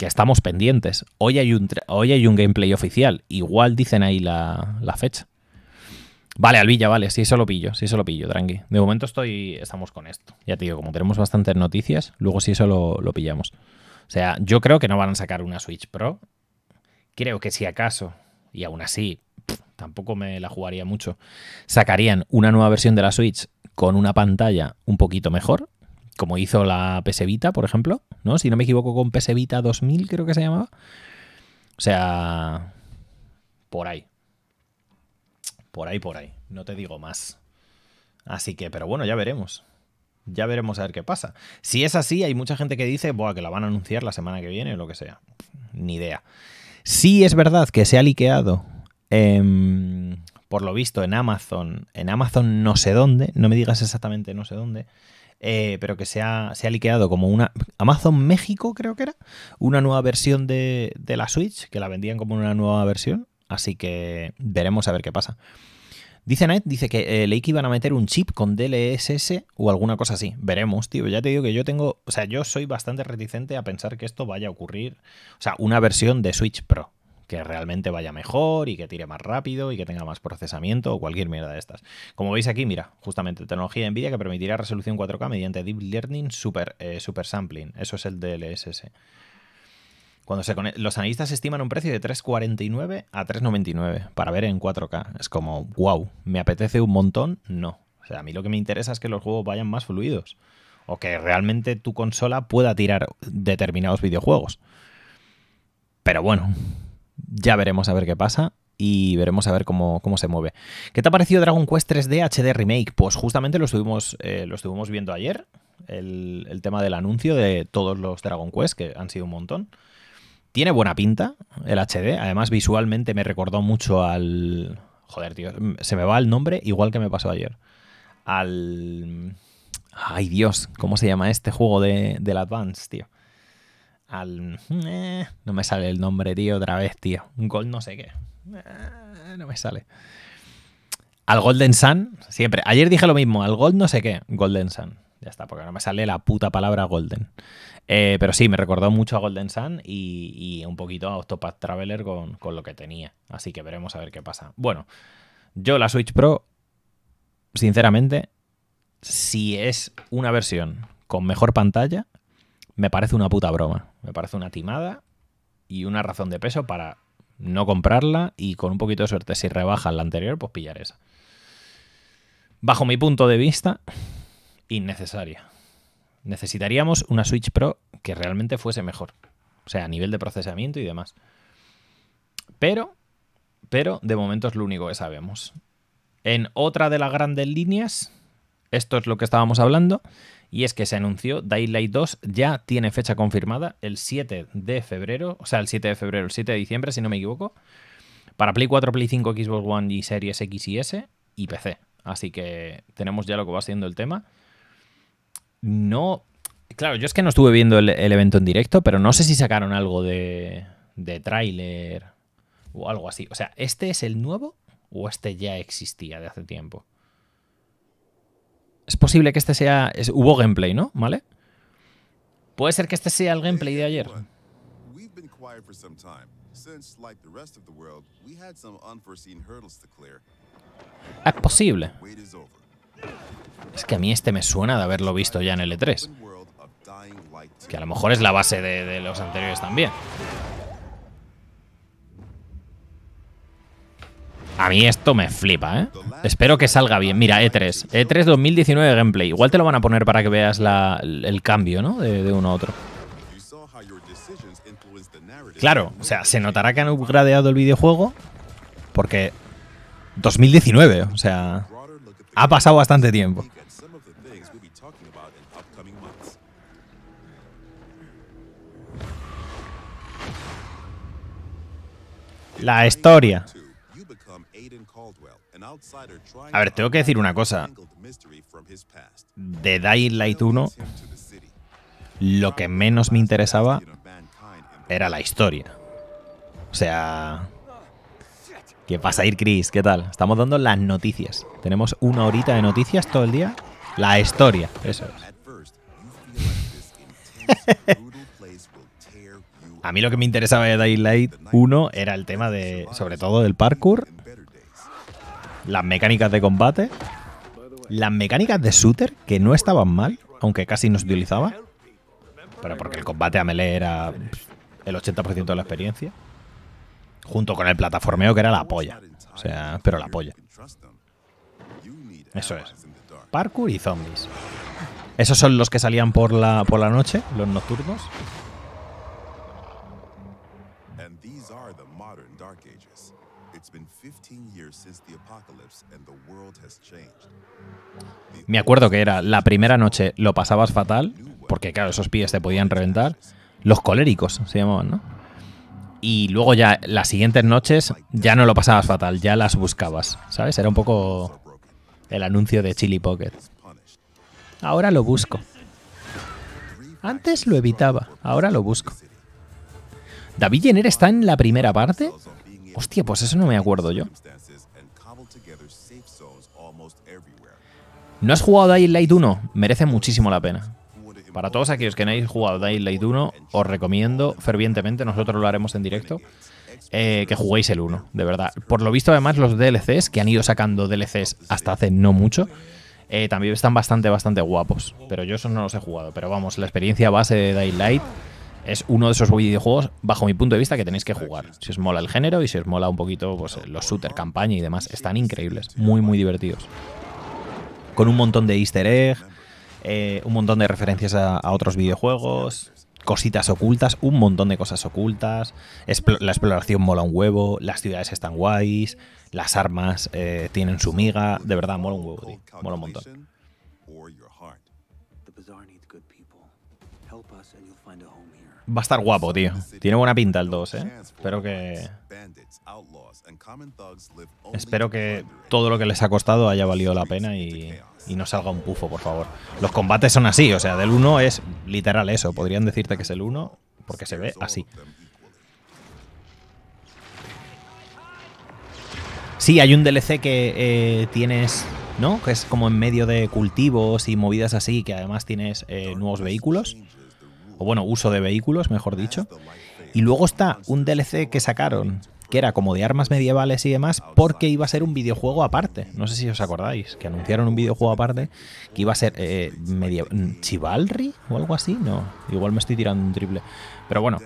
[SPEAKER 1] que estamos pendientes. Hoy hay un, hoy hay un gameplay oficial. Igual dicen ahí la, fecha. Vale, Alvilla, vale, si eso lo pillo, si eso lo pillo, tranqui. De momento estoy, estamos con esto. Ya te digo, como tenemos bastantes noticias, luego si eso lo, pillamos. O sea, yo creo que no van a sacar una Switch Pro. Creo que si acaso, y aún así, tampoco me la jugaría mucho, sacarían una nueva versión de la Switch con una pantalla un poquito mejor, como hizo la PS por ejemplo, ¿no? Si no me equivoco, con PS 2000 creo que se llamaba. O sea, por ahí. Por ahí, por ahí. No te digo más. Así que, pero bueno, ya veremos. Ya veremos a ver qué pasa. Si es así, hay mucha gente que dice, Buah, que la van a anunciar la semana que viene o lo que sea. Ni idea. Si es verdad que se ha liqueado, em, por lo visto, en Amazon, en Amazon no sé dónde, no me digas exactamente no sé dónde, eh, pero que se ha, se liqueado como una... Amazon México creo que era, una nueva versión de, la Switch, que la vendían como una nueva versión, así que veremos a ver qué pasa. Dice Net, dice que eh, le iban a meter un chip con DLSS o alguna cosa así. Veremos, tío. Ya te digo que yo tengo. O sea, yo soy bastante reticente a pensar que esto vaya a ocurrir. O sea, una versión de Switch Pro que realmente vaya mejor y que tire más rápido y que tenga más procesamiento o cualquier mierda de estas. Como veis aquí, mira, justamente tecnología de NVIDIA que permitirá resolución 4K mediante Deep Learning Super, eh, super Sampling. Eso es el DLSS. Cuando se Los analistas estiman un precio de 3,49 a 3,99 para ver en 4K. Es como, wow, ¿me apetece un montón? No. O sea, a mí lo que me interesa es que los juegos vayan más fluidos. O que realmente tu consola pueda tirar determinados videojuegos. Pero bueno, ya veremos a ver qué pasa y veremos a ver cómo, se mueve. ¿Qué te ha parecido Dragon Quest 3D HD Remake? Pues justamente lo estuvimos, eh, lo estuvimos viendo ayer, el, tema del anuncio de todos los Dragon Quest, que han sido un montón. Tiene buena pinta el HD, además visualmente me recordó mucho al... Joder, tío, se me va el nombre igual que me pasó ayer. Al... Ay Dios, ¿cómo se llama este juego de, del Advance, tío? al... Eh, no me sale el nombre, tío, otra vez, tío. Un no sé qué. Eh, no me sale. Al Golden Sun, siempre. Ayer dije lo mismo, al Gold no sé qué, Golden Sun. Ya está, porque no me sale la puta palabra Golden. Eh, pero sí, me recordó mucho a Golden Sun y, un poquito a Octopath Traveler con, con, lo que tenía. Así que veremos a ver qué pasa. Bueno, yo la Switch Pro, sinceramente, si es una versión con mejor pantalla, me parece una puta broma. Me parece una timada y una razón de peso para no comprarla y con un poquito de suerte si rebajas la anterior, pues pillar esa. Bajo mi punto de vista, innecesaria. Necesitaríamos una Switch Pro que realmente fuese mejor. O sea, a nivel de procesamiento y demás. Pero, pero de momento es lo único que sabemos. En otra de las grandes líneas, esto es lo que estábamos hablando, y es que se anunció Daylight 2 ya tiene fecha confirmada el 7 de febrero, o sea, el 7 de febrero, el 7 de diciembre, si no me equivoco, para Play 4, Play 5, Xbox One y Series X y S y PC. Así que tenemos ya lo que va siendo el tema. No. Claro, yo es que no estuve viendo el, evento en directo, pero no sé si sacaron algo de, de tráiler o algo así. O sea, ¿este es el nuevo o este ya existía de hace tiempo? Es posible que este sea. Es, hubo gameplay, ¿no? ¿Vale? Puede ser que este sea el gameplay de ayer. Es ah, posible. Es que a mí este me suena de haberlo visto ya en L3. E que a lo mejor es la base de los anteriores también. A mí esto me flipa, ¿eh? Espero que salga bien. Mira, E3. E3 2019 gameplay. Igual te lo van a poner para que veas el cambio, ¿no? De, de uno a otro. Claro, o sea, se notará que han upgradeado el videojuego porque 2019, o sea, ha pasado bastante tiempo. La historia. A ver, tengo que decir una cosa.
[SPEAKER 2] De Dying Light 1,
[SPEAKER 1] lo que menos me interesaba era la historia. O sea... ¿Qué pasa, ir Chris? ¿Qué tal? Estamos dando las noticias. Tenemos una horita de noticias todo el día. La historia, eso es. A mí lo que me interesaba de Dying Light 1 era el tema de, sobre todo, del parkour las mecánicas de combate, las mecánicas de shooter, que no estaban mal, aunque casi no se utilizaba, pero porque el combate a melee era el 80% de la experiencia, junto con el plataformeo que era la polla, o sea, pero la polla. Eso es. Parkour y zombies. Esos son los que salían por la, por la noche, los nocturnos. Me acuerdo que era la primera noche lo pasabas fatal, porque claro, esos pies te podían reventar. Los coléricos se llamaban, ¿no? Y luego ya las siguientes noches ya no lo pasabas fatal, ya las buscabas, ¿sabes? Era un poco el anuncio de Chili Pocket. Ahora lo busco. Antes lo evitaba, ahora lo busco. ¿David Jenner está en la primera parte? Hostia, pues eso no me acuerdo yo. ¿No has jugado Dying Light 1? Merece muchísimo la pena. Para todos aquellos que no hayan jugado Dying Light 1, os recomiendo fervientemente, nosotros lo haremos en directo, eh, que juguéis el 1, de verdad. Por lo visto, además, los DLCs, que han ido sacando DLCs hasta hace no mucho, eh, también están bastante, bastante guapos. Pero yo eso no los he jugado. Pero vamos, la experiencia base de Daylight Light es uno de esos videojuegos, bajo mi punto de vista, que tenéis que jugar. Si os mola el género y si os mola un poquito pues, los shooter, campaña y demás, están increíbles, muy, muy divertidos con un montón de easter egg, eh, un montón de referencias a, otros videojuegos, cositas ocultas, un montón de cosas ocultas, la exploración mola un huevo, las ciudades están guays, las armas eh, tienen su miga, de verdad, mola un huevo, mola un montón. Va a estar guapo, tío. Tiene buena pinta el 2, ¿eh? Espero que... Espero que todo lo que les ha costado haya valido la pena y y no salga un pufo, por favor. Los combates son así, o sea, del 1 es literal eso. Podrían decirte que es el 1 porque se ve así. Sí, hay un DLC que eh, tienes, ¿no? Que es como en medio de cultivos y movidas así, que además tienes eh, nuevos vehículos. O bueno, uso de vehículos, mejor dicho. Y luego está un DLC que sacaron, que era como de armas medievales y demás, porque iba a ser un videojuego aparte. No sé si os acordáis, que anunciaron un videojuego aparte que iba a ser eh, Chivalry o algo así. No, igual me estoy tirando un triple. Pero bueno,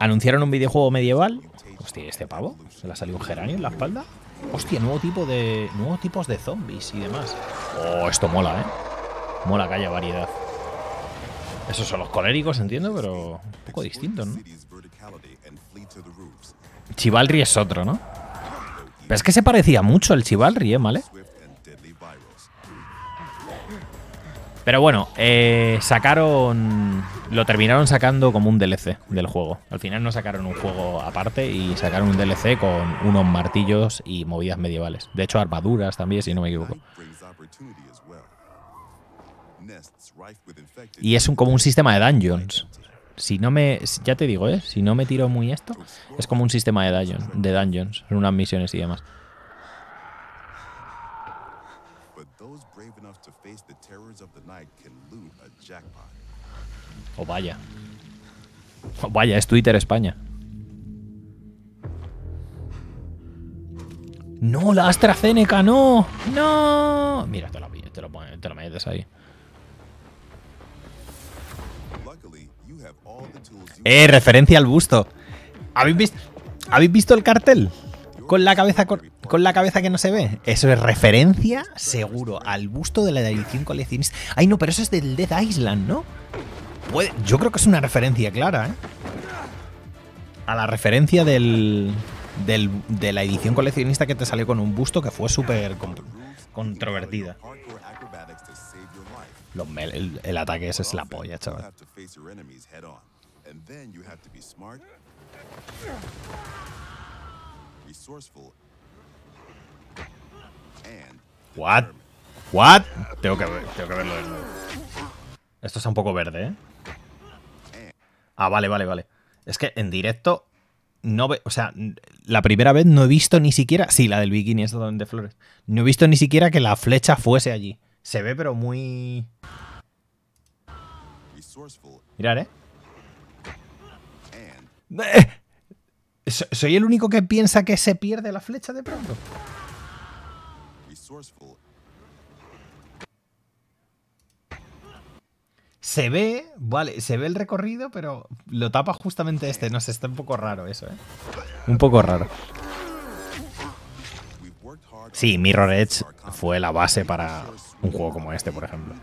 [SPEAKER 1] anunciaron un videojuego medieval. Hostia, este pavo, se le ha salido un geranio en la espalda. Hostia, nuevo tipo de. nuevos tipos de zombies y demás. Oh, esto mola, ¿eh? Mola que haya variedad. Esos son los coléricos, entiendo, pero un poco distintos, ¿no? Chivalry es otro, ¿no? Pero es que se parecía mucho el Chivalry, ¿eh? ¿Vale? Pero bueno, eh, sacaron. Lo terminaron sacando como un DLC del juego. Al final no sacaron un juego aparte y sacaron un DLC con unos martillos y movidas medievales. De hecho, armaduras también, si no me equivoco. Y es como un sistema de dungeons si no me. Ya te digo, ¿eh? Si no me tiro muy esto, es como un sistema de, dungeons de dungeons, en unas misiones y demás. O oh, vaya. o oh, vaya, es Twitter España. No, la AstraZeneca, no. No. Mira, te lo, te te lo metes ahí. Eh, referencia al busto. ¿Habéis visto, ¿habéis visto el cartel? Con la, cabeza, con, la cabeza que no se ve. Eso es referencia, seguro, al busto de la edición coleccionista. Ay, no, pero eso es del Dead Island, ¿no? yo creo que es una referencia clara, ¿eh? A la referencia del, de la edición coleccionista que te salió con un busto que fue súper controvertida.
[SPEAKER 2] el, ataque ese es la polla, chaval then
[SPEAKER 1] What? What? Tengo que, verlo Esto está un poco verde, ¿eh? Ah, vale, vale, vale. Es que en directo no ve, o sea, la primera vez no he visto ni siquiera, sí, la del bikini es donde flores. No he visto ni siquiera que la flecha fuese allí. Se ve pero muy Mirar, ¿eh? ¿Soy el único que piensa que se pierde la flecha de pronto? Se ve, vale, se ve el recorrido, pero lo tapa justamente este. No sé, está un poco raro eso, ¿eh? Un poco raro. Sí, Mirror Edge fue la base para un juego como este, por ejemplo.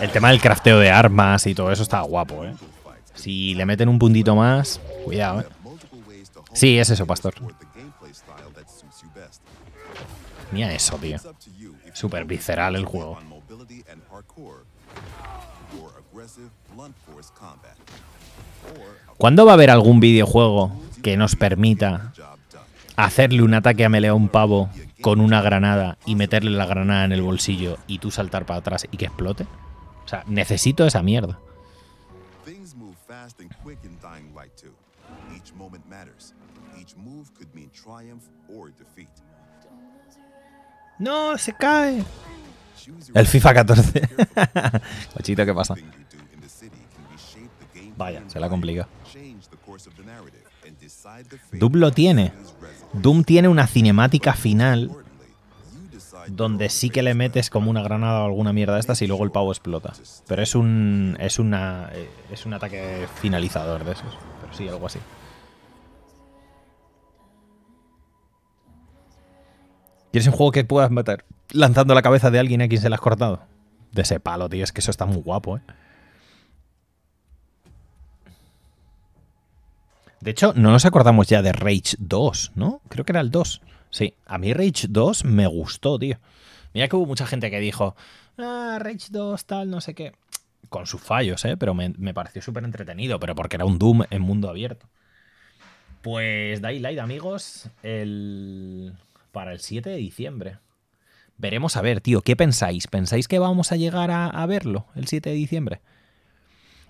[SPEAKER 1] El tema del crafteo de armas y todo eso está guapo, ¿eh? Si le meten un puntito más, cuidado, ¿eh? Sí, es eso, Pastor. Mira eso, tío. super visceral el juego. ¿Cuándo va a haber algún videojuego que nos permita hacerle un ataque a melee a un pavo con una granada y meterle la granada en el bolsillo y tú saltar para atrás y que explote? O sea, necesito esa mierda. No, se cae. El FIFA 14. Cochito, ¿qué pasa?
[SPEAKER 2] Vaya, se la complica.
[SPEAKER 1] Doom lo tiene. Doom tiene una cinemática final donde sí que le metes como una granada o alguna mierda de estas y luego el pavo explota. Pero es un es una eh, es un ataque finalizador de esos, pero sí algo así. ¿Quieres un juego que puedas matar lanzando la cabeza de alguien a quien se la has cortado? De ese palo, tío, es que eso está muy guapo, ¿eh? De hecho, no nos acordamos ya de Rage 2, ¿no? Creo que era el 2. Sí, a mí Rage 2 me gustó, tío. Mira que hubo mucha gente que dijo, ah, Rage 2 tal, no sé qué. Con sus fallos, ¿eh? Pero me, pareció súper entretenido, pero porque era un Doom en mundo abierto. Pues light, amigos, el... para el 7 de diciembre. Veremos a ver, tío, ¿qué pensáis? ¿Pensáis que vamos a llegar a, verlo el 7 de diciembre?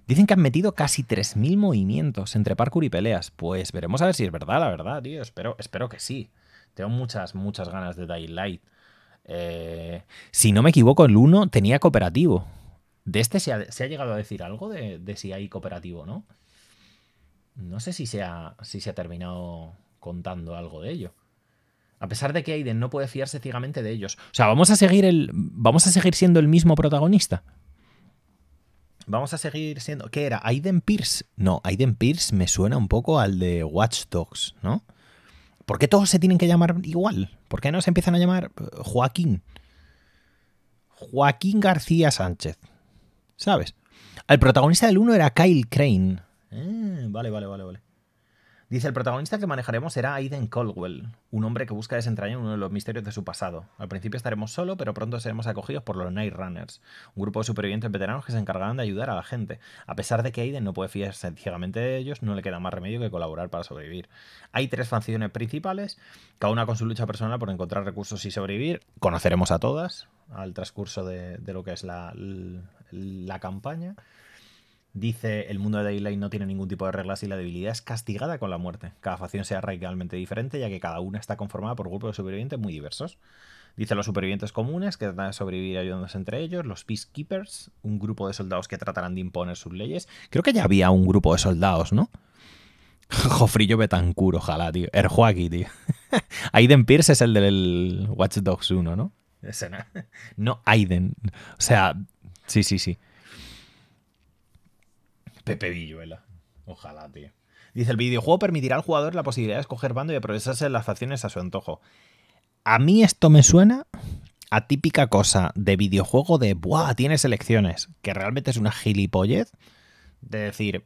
[SPEAKER 1] Dicen que han metido casi 3.000 movimientos entre parkour y peleas. Pues veremos a ver si es verdad, la verdad, tío. Espero, espero que sí. Tengo muchas, muchas ganas de Daylight. Light. Eh, si no me equivoco, el 1 tenía cooperativo. ¿De este se ha, llegado a decir algo de, si hay cooperativo no? No sé si se, ha, si se ha terminado contando algo de ello. A pesar de que Aiden no puede fiarse ciegamente de ellos. O sea, vamos a seguir el. Vamos a seguir siendo el mismo protagonista. Vamos a seguir siendo. ¿Qué era? ¿Aiden Pierce? No, Aiden Pierce me suena un poco al de Watch Dogs, ¿no? ¿Por qué todos se tienen que llamar igual? ¿Por qué no se empiezan a llamar eh, Joaquín? Joaquín García Sánchez. ¿Sabes? El protagonista del uno era Kyle Crane. Ah, vale, vale, vale, vale. Dice, el protagonista que manejaremos será Aiden Caldwell, un hombre que busca desentrañar uno de los misterios de su pasado. Al principio estaremos solo, pero pronto seremos acogidos por los Night Runners, un grupo de supervivientes veteranos que se encargarán de ayudar a la gente. A pesar de que Aiden no puede fiarse ciegamente de ellos, no le queda más remedio que colaborar para sobrevivir. Hay tres facciones principales, cada una con su lucha personal por encontrar recursos y sobrevivir. Conoceremos a todas al transcurso de, lo que es la, la campaña. Dice, el mundo de Daylight no tiene ningún tipo de reglas y la debilidad es castigada con la muerte. Cada facción sea radicalmente diferente, ya que cada una está conformada por grupos de supervivientes muy diversos. Dice los supervivientes comunes, que tratan de sobrevivir ayudándose entre ellos, los Peacekeepers, un grupo de soldados que tratarán de imponer sus leyes. Creo que ya había un grupo de soldados, ¿no? Jofrillo Betancur, ojalá, tío. Erjuaki, tío. Aiden Pierce es el del Watch Dogs 1, no. No, Aiden. O sea, sí, sí, sí. Pepe Villuela. Ojalá, tío. Dice, el videojuego permitirá al jugador la posibilidad de escoger bando y aprovecharse de las facciones a su antojo. A mí esto me suena a típica cosa de videojuego de, ¡buah! Tienes elecciones, que realmente es una gilipollez. De decir,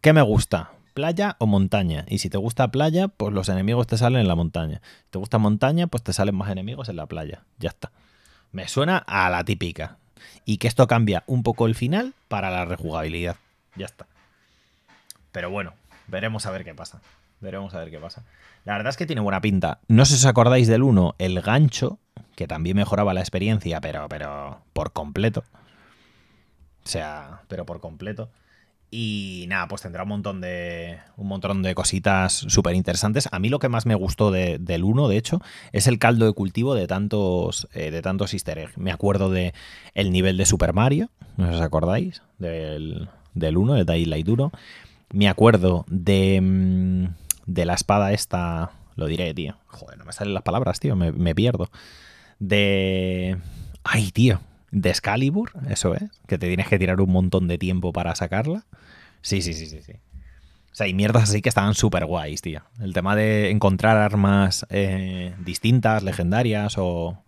[SPEAKER 1] ¿qué me gusta? ¿Playa o montaña? Y si te gusta playa, pues los enemigos te salen en la montaña. Si te gusta montaña, pues te salen más enemigos en la playa. Ya está. Me suena a la típica. Y que esto cambia un poco el final para la rejugabilidad. Ya está. Pero bueno, veremos a ver qué pasa. Veremos a ver qué pasa. La verdad es que tiene buena pinta. No sé si os acordáis del 1, el gancho, que también mejoraba la experiencia, pero, pero por completo. O sea, pero por completo. Y nada, pues tendrá un montón de. un montón de cositas súper interesantes. A mí lo que más me gustó del 1, de hecho, es el caldo de cultivo de tantos. Eh, de tantos easter eggs. Me acuerdo de el nivel de Super Mario. ¿No os acordáis? Del del 1, de Daylight 1. Me acuerdo de, mm, de la espada esta, lo diré, tío. Joder, no me salen las palabras, tío, me, pierdo. De... Ay, tío, de Excalibur, eso es, que te tienes que tirar un montón de tiempo para sacarla. Sí, sí, sí, sí, sí. O sea, y mierdas así que estaban súper guays, tío. El tema de encontrar armas eh, distintas, legendarias o,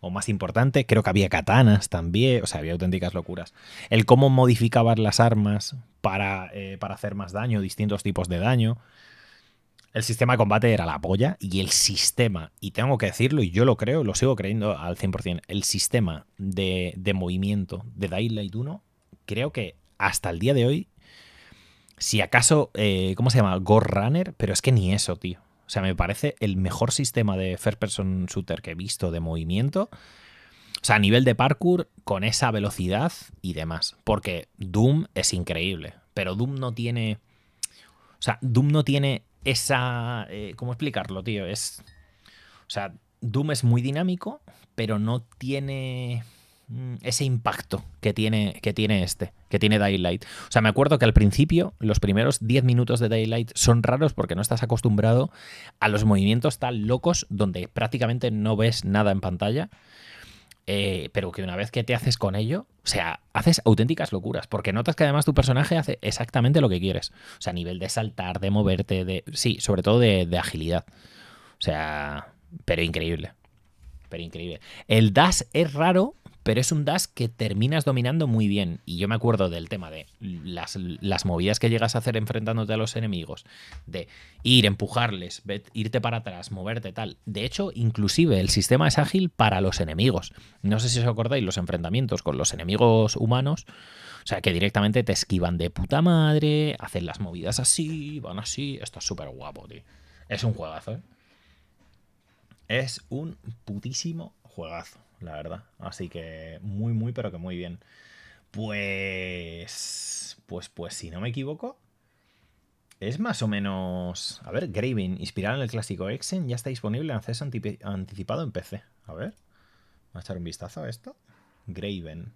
[SPEAKER 1] o más importante, creo que había katanas también, o sea, había auténticas locuras. El cómo modificaban las armas para, eh, para hacer más daño, distintos tipos de daño. El sistema de combate era la polla y el sistema, y tengo que decirlo y yo lo creo, lo sigo creyendo al 100%, el sistema de, de movimiento de Daylight 1, creo que hasta el día de hoy, si acaso, eh, ¿cómo se llama? Go Runner, pero es que ni eso, tío. O sea, me parece el mejor sistema de first person shooter que he visto de movimiento. O sea, a nivel de parkour, con esa velocidad y demás. Porque Doom es increíble. Pero Doom no tiene. O sea, Doom no tiene esa. Eh, ¿Cómo explicarlo, tío? Es. O sea, Doom es muy dinámico, pero no tiene Mm, ese impacto que tiene, que tiene este, que tiene Daylight. O sea, me acuerdo que al principio los primeros 10 minutos de Daylight son raros porque no estás acostumbrado a los movimientos tan locos donde prácticamente no ves nada en pantalla. Eh, pero que una vez que te haces con ello, o sea, haces auténticas locuras, porque notas que además tu personaje hace exactamente lo que quieres. O sea, a nivel de saltar, de moverte, de... Sí, sobre todo de, de agilidad. O sea, pero increíble. Pero increíble. El dash es raro pero es un dash que terminas dominando muy bien. Y yo me acuerdo del tema de las, movidas que llegas a hacer enfrentándote a los enemigos, de ir, empujarles, irte para atrás, moverte tal. De hecho, inclusive el sistema es ágil para los enemigos. No sé si os acordáis los enfrentamientos con los enemigos humanos. O sea, que directamente te esquivan de puta madre, hacen las movidas así, van así. Esto es súper guapo, tío. Es un juegazo, ¿eh? Es un putísimo juegazo, la verdad. Así que muy, muy, pero que muy bien. Pues. Pues, pues, si no me equivoco. Es más o menos. A ver, Graven, inspirado en el clásico Exen, ya está disponible en acceso anticipado en PC. A ver. voy a echar un vistazo a esto. Graven.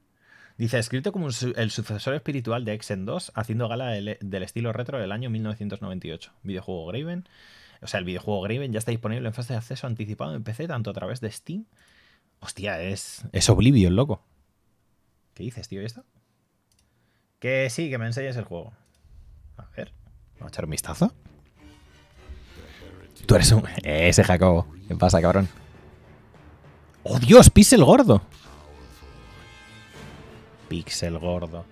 [SPEAKER 1] Dice, escrito como el sucesor espiritual de Exen 2, haciendo gala del, estilo retro del año 1998. Videojuego Graven. O sea, el videojuego Graven ya está disponible en fase de acceso anticipado en PC, tanto a través de Steam Hostia, es, es Oblivion, loco. ¿Qué dices, tío, esto? Que sí, que me enseñes el juego. A ver, vamos a echar un vistazo. Tú eres un... Eh, ese Jacobo. ¿Qué pasa, cabrón? ¡Oh, Dios! ¡Pixel gordo! Pixel gordo.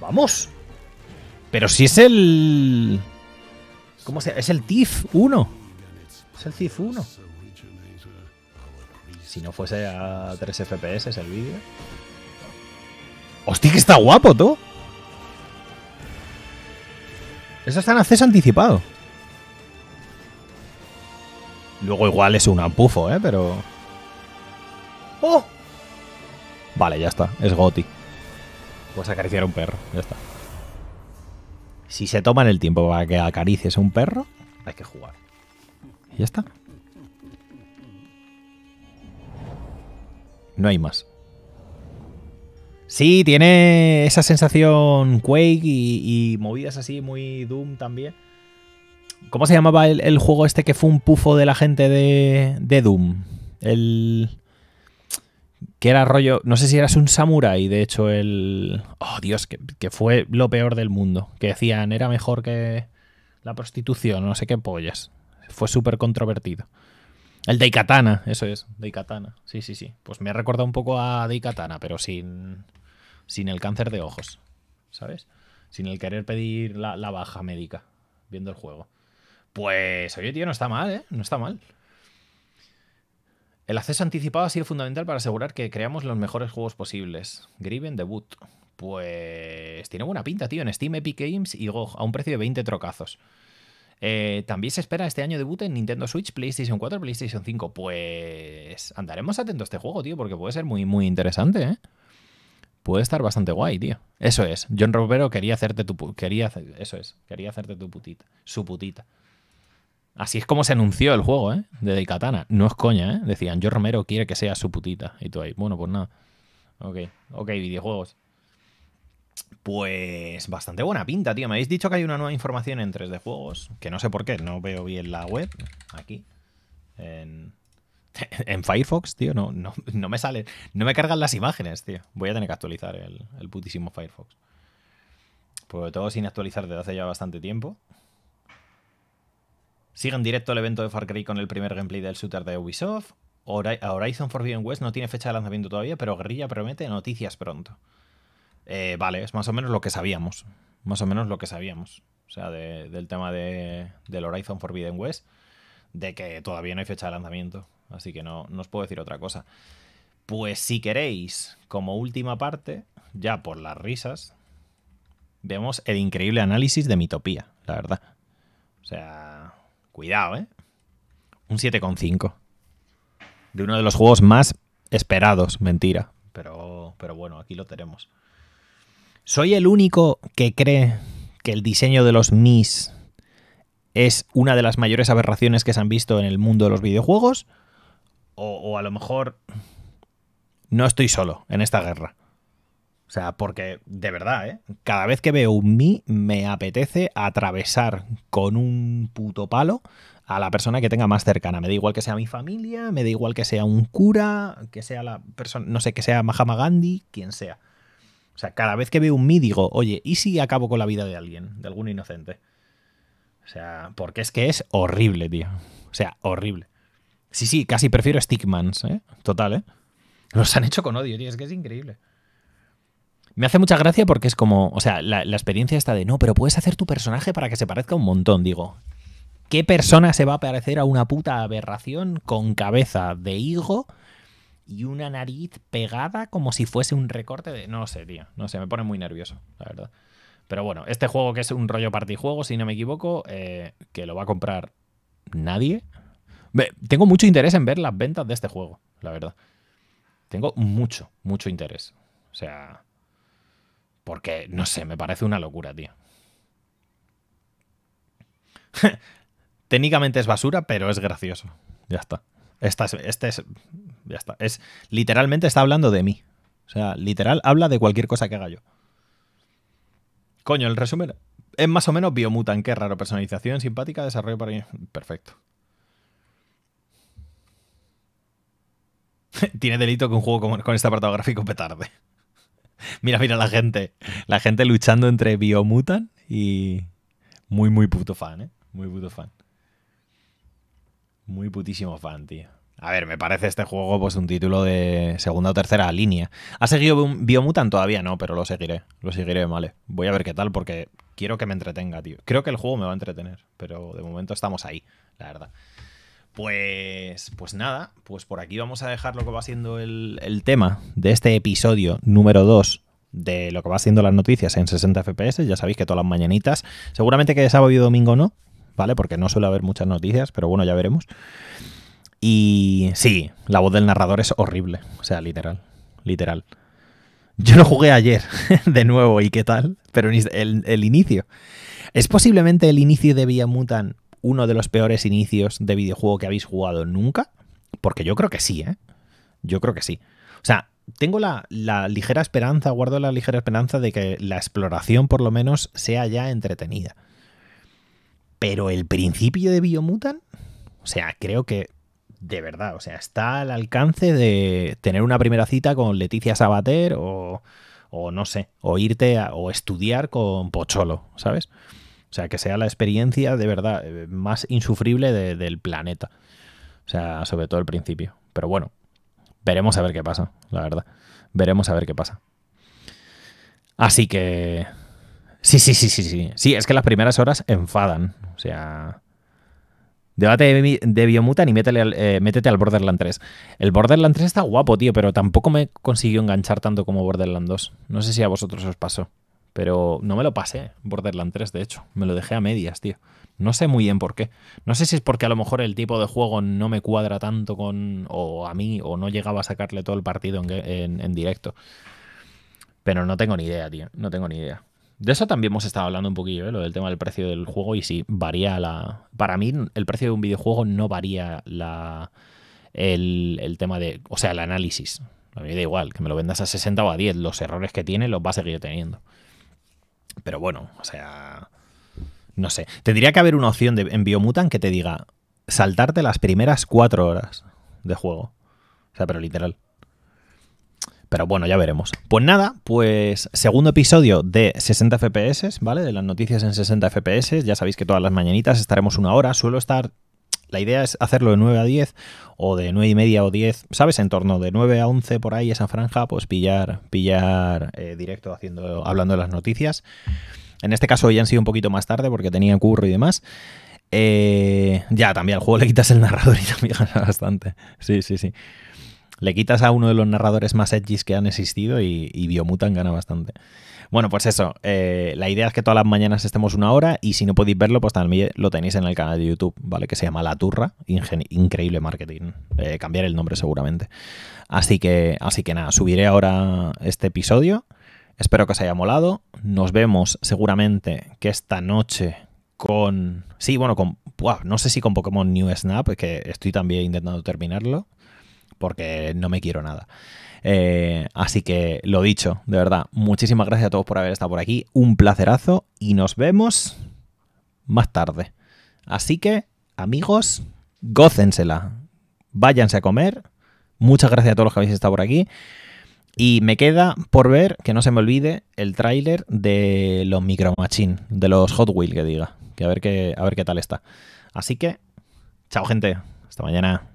[SPEAKER 1] ¡Vamos! Pero si es el... ¿Cómo se...? Es el TIF 1. Es el TIF 1 si no fuese a 3 FPS el vídeo. ¡Hostia, que está guapo, tú! Eso está en acceso anticipado. Luego igual es un ampufo, ¿eh? Pero... ¡Oh! Vale, ya está. Es Goti. Pues acariciar a un perro. Ya está. Si se toman el tiempo para que acaricies a un perro, hay que jugar. Y ya está. No hay más. Sí, tiene esa sensación Quake y, movidas así muy Doom también. ¿Cómo se llamaba el, juego este que fue un pufo de la gente de, Doom? El. Que era rollo. No sé si eras un samurai de hecho, el. Oh, Dios, que, que, fue lo peor del mundo. Que decían, era mejor que la prostitución, no sé qué pollas. Fue súper controvertido. El Daikatana, eso es, Daikatana. Sí, sí, sí. Pues me ha recordado un poco a Daikatana, pero sin, sin el cáncer de ojos, ¿sabes? Sin el querer pedir la, baja médica, viendo el juego. Pues, oye, tío, no está mal, ¿eh? No está mal. El acceso anticipado ha sido fundamental para asegurar que creamos los mejores juegos posibles. Griven debut. Pues tiene buena pinta, tío, en Steam, Epic Games y GOG, a un precio de 20 trocazos. Eh, también se espera este año debut en Nintendo Switch, PlayStation 4, PlayStation 5. Pues andaremos atentos a este juego, tío, porque puede ser muy, muy interesante, ¿eh? Puede estar bastante guay, tío. Eso es. John Romero quería hacerte tu quería eso es, quería hacerte tu putita, su putita. Así es como se anunció el juego, ¿eh? De Katana. No es coña, ¿eh? Decían, John Romero quiere que sea su putita. Y tú ahí, bueno, pues nada. Ok, ok, videojuegos. Pues bastante buena pinta, tío. Me habéis dicho que hay una nueva información en 3D Juegos, que no sé por qué, no veo bien la web. Aquí. En, Firefox, tío, no, no, me sale. No me cargan las imágenes, tío. Voy a tener que actualizar el, putísimo Firefox. Pues todo sin actualizar desde hace ya bastante tiempo. Sigue en directo el evento de Far Cry con el primer gameplay del shooter de Ubisoft. Horizon Forbidden West no tiene fecha de lanzamiento todavía, pero Guerrilla promete noticias pronto. Eh, vale, es más o menos lo que sabíamos. Más o menos lo que sabíamos. O sea, del tema de, del Horizon Forbidden West, de que todavía no hay fecha de lanzamiento. Así que no, os puedo decir otra cosa. Pues si queréis, como última parte, ya por las risas, vemos el increíble análisis de Mitopía, la verdad. O sea, cuidado, ¿eh? Un 7,5. De uno de los juegos más esperados, mentira. pero bueno, aquí lo tenemos. ¿Soy el único que cree que el diseño de los Mis es una de las mayores aberraciones que se han visto en el mundo de los videojuegos? O, a lo mejor no estoy solo en esta guerra. O sea, porque de verdad, ¿eh? cada vez que veo un Mi me apetece atravesar con un puto palo a la persona que tenga más cercana. Me da igual que sea mi familia, me da igual que sea un cura, que sea la persona, no sé, que sea Mahama Gandhi, quien sea. O sea, cada vez que veo un mí digo, oye, ¿y si acabo con la vida de alguien, de algún inocente? O sea, porque es que es horrible, tío. O sea, horrible. Sí, sí, casi prefiero Stickmans, ¿eh? Total, ¿eh? Los han hecho con odio, tío, es que es increíble. Me hace mucha gracia porque es como, o sea, la, la experiencia está de, no, pero puedes hacer tu personaje para que se parezca un montón, digo. ¿Qué persona se va a parecer a una puta aberración con cabeza de higo y una nariz pegada como si fuese un recorte de. No lo sé, tío. No sé, me pone muy nervioso, la verdad. Pero bueno, este juego que es un rollo partijuego, si no me equivoco, eh, que lo va a comprar nadie. tengo mucho interés en ver las ventas de este juego, la verdad. Tengo mucho, mucho interés. O sea. Porque, no sé, me parece una locura, tío. Técnicamente es basura, pero es gracioso. Ya está. este es ya está. Es, literalmente está hablando de mí. O sea, literal habla de cualquier cosa que haga yo. Coño, el resumen es más o menos Biomutan, qué raro. Personalización simpática, desarrollo para... Mí. Perfecto. Tiene delito que un juego con, este apartado gráfico petarde. mira, mira la gente. La gente luchando entre Biomutan y... Muy, muy puto fan, ¿eh? Muy puto fan. Muy putísimo fan, tío. A ver, me parece este juego pues un título de segunda o tercera línea. ¿Ha seguido Biomutant? Todavía no, pero lo seguiré. Lo seguiré, vale. Voy a ver qué tal porque quiero que me entretenga, tío. Creo que el juego me va a entretener, pero de momento estamos ahí, la verdad. Pues, pues nada, pues por aquí vamos a dejar lo que va siendo el, el tema de este episodio número 2 de lo que va siendo las noticias en 60 FPS. Ya sabéis que todas las mañanitas, seguramente que de sábado y domingo no, ¿vale? Porque no suele haber muchas noticias, pero bueno, ya veremos. Y sí, la voz del narrador es horrible. O sea, literal. Literal. Yo lo jugué ayer, de nuevo, ¿y qué tal? Pero el, inicio. Es posiblemente el inicio de Biomutant uno de los peores inicios de videojuego que habéis jugado nunca. Porque yo creo que sí, ¿eh? Yo creo que sí. O sea, tengo la, la ligera esperanza, guardo la ligera esperanza de que la exploración por lo menos sea ya entretenida. Pero el principio de Biomutant, o sea, creo que de verdad, o sea, está al alcance de tener una primera cita con Leticia Sabater o, no sé, o irte a, o estudiar con Pocholo, ¿sabes? O sea, que sea la experiencia de verdad eh, más insufrible del planeta. O sea, sobre todo al principio. Pero bueno, veremos a ver qué pasa, la verdad. Veremos a ver qué pasa. Así que... Sí, sí, sí, sí, sí. Sí, es que las primeras horas enfadan. O sea, Debate de, de y eh, métete al Borderland 3. El Borderland 3 está guapo, tío, pero tampoco me consiguió enganchar tanto como Borderland 2. No sé si a vosotros os pasó, pero no me lo pasé Borderland 3, de hecho. Me lo dejé a medias, tío. No sé muy bien por qué. No sé si es porque a lo mejor el tipo de juego no me cuadra tanto con. o a mí, o no llegaba a sacarle todo el partido en directo. Pero no tengo ni idea, tío. No tengo ni idea. De eso también hemos estado hablando un poquillo, ¿eh? lo del tema del precio del juego y si varía la... Para mí el precio de un videojuego no varía la... el, el tema de... O sea, el análisis. A mí me da igual, que me lo vendas a 60 o a 10. Los errores que tiene los va a seguir teniendo. Pero bueno, o sea... No sé. Tendría que haber una opción de, en Biomutan que te diga saltarte las primeras cuatro horas de juego. O sea, pero literal. Pero bueno, ya veremos. Pues nada, pues segundo episodio de 60 FPS, ¿vale? De las noticias en 60 FPS. Ya sabéis que todas las mañanitas estaremos una hora. Suelo estar la idea es hacerlo de 9 a 10 o de 9 y media o 10, ¿sabes? En torno de 9 a 11 por ahí, esa franja, pues pillar, pillar eh, directo haciendo, hablando de las noticias. En este caso ya han sido un poquito más tarde porque tenía curro y demás. Eh, ya, también al juego le quitas el narrador y también gana bastante. Sí, sí, sí le quitas a uno de los narradores más edgys que han existido y, y Biomutant gana bastante. Bueno, pues eso. Eh, la idea es que todas las mañanas estemos una hora y si no podéis verlo, pues también lo tenéis en el canal de YouTube, ¿vale? Que se llama La Turra. increíble marketing. Cambiaré eh, cambiar el nombre seguramente. Así que, así que nada, subiré ahora este episodio. Espero que os haya molado. Nos vemos seguramente que esta noche con... Sí, bueno, con... no sé si con Pokémon New Snap, que estoy también intentando terminarlo porque no me quiero nada. Eh, así que lo dicho, de verdad, muchísimas gracias a todos por haber estado por aquí, un placerazo y nos vemos más tarde. Así que, amigos, gócensela, váyanse a comer, muchas gracias a todos los que habéis estado por aquí. Y me queda por ver, que no se me olvide, el tráiler de los Micro de los Hot Wheels que diga, que a ver qué, a ver qué tal está. Así que, chao gente, hasta mañana.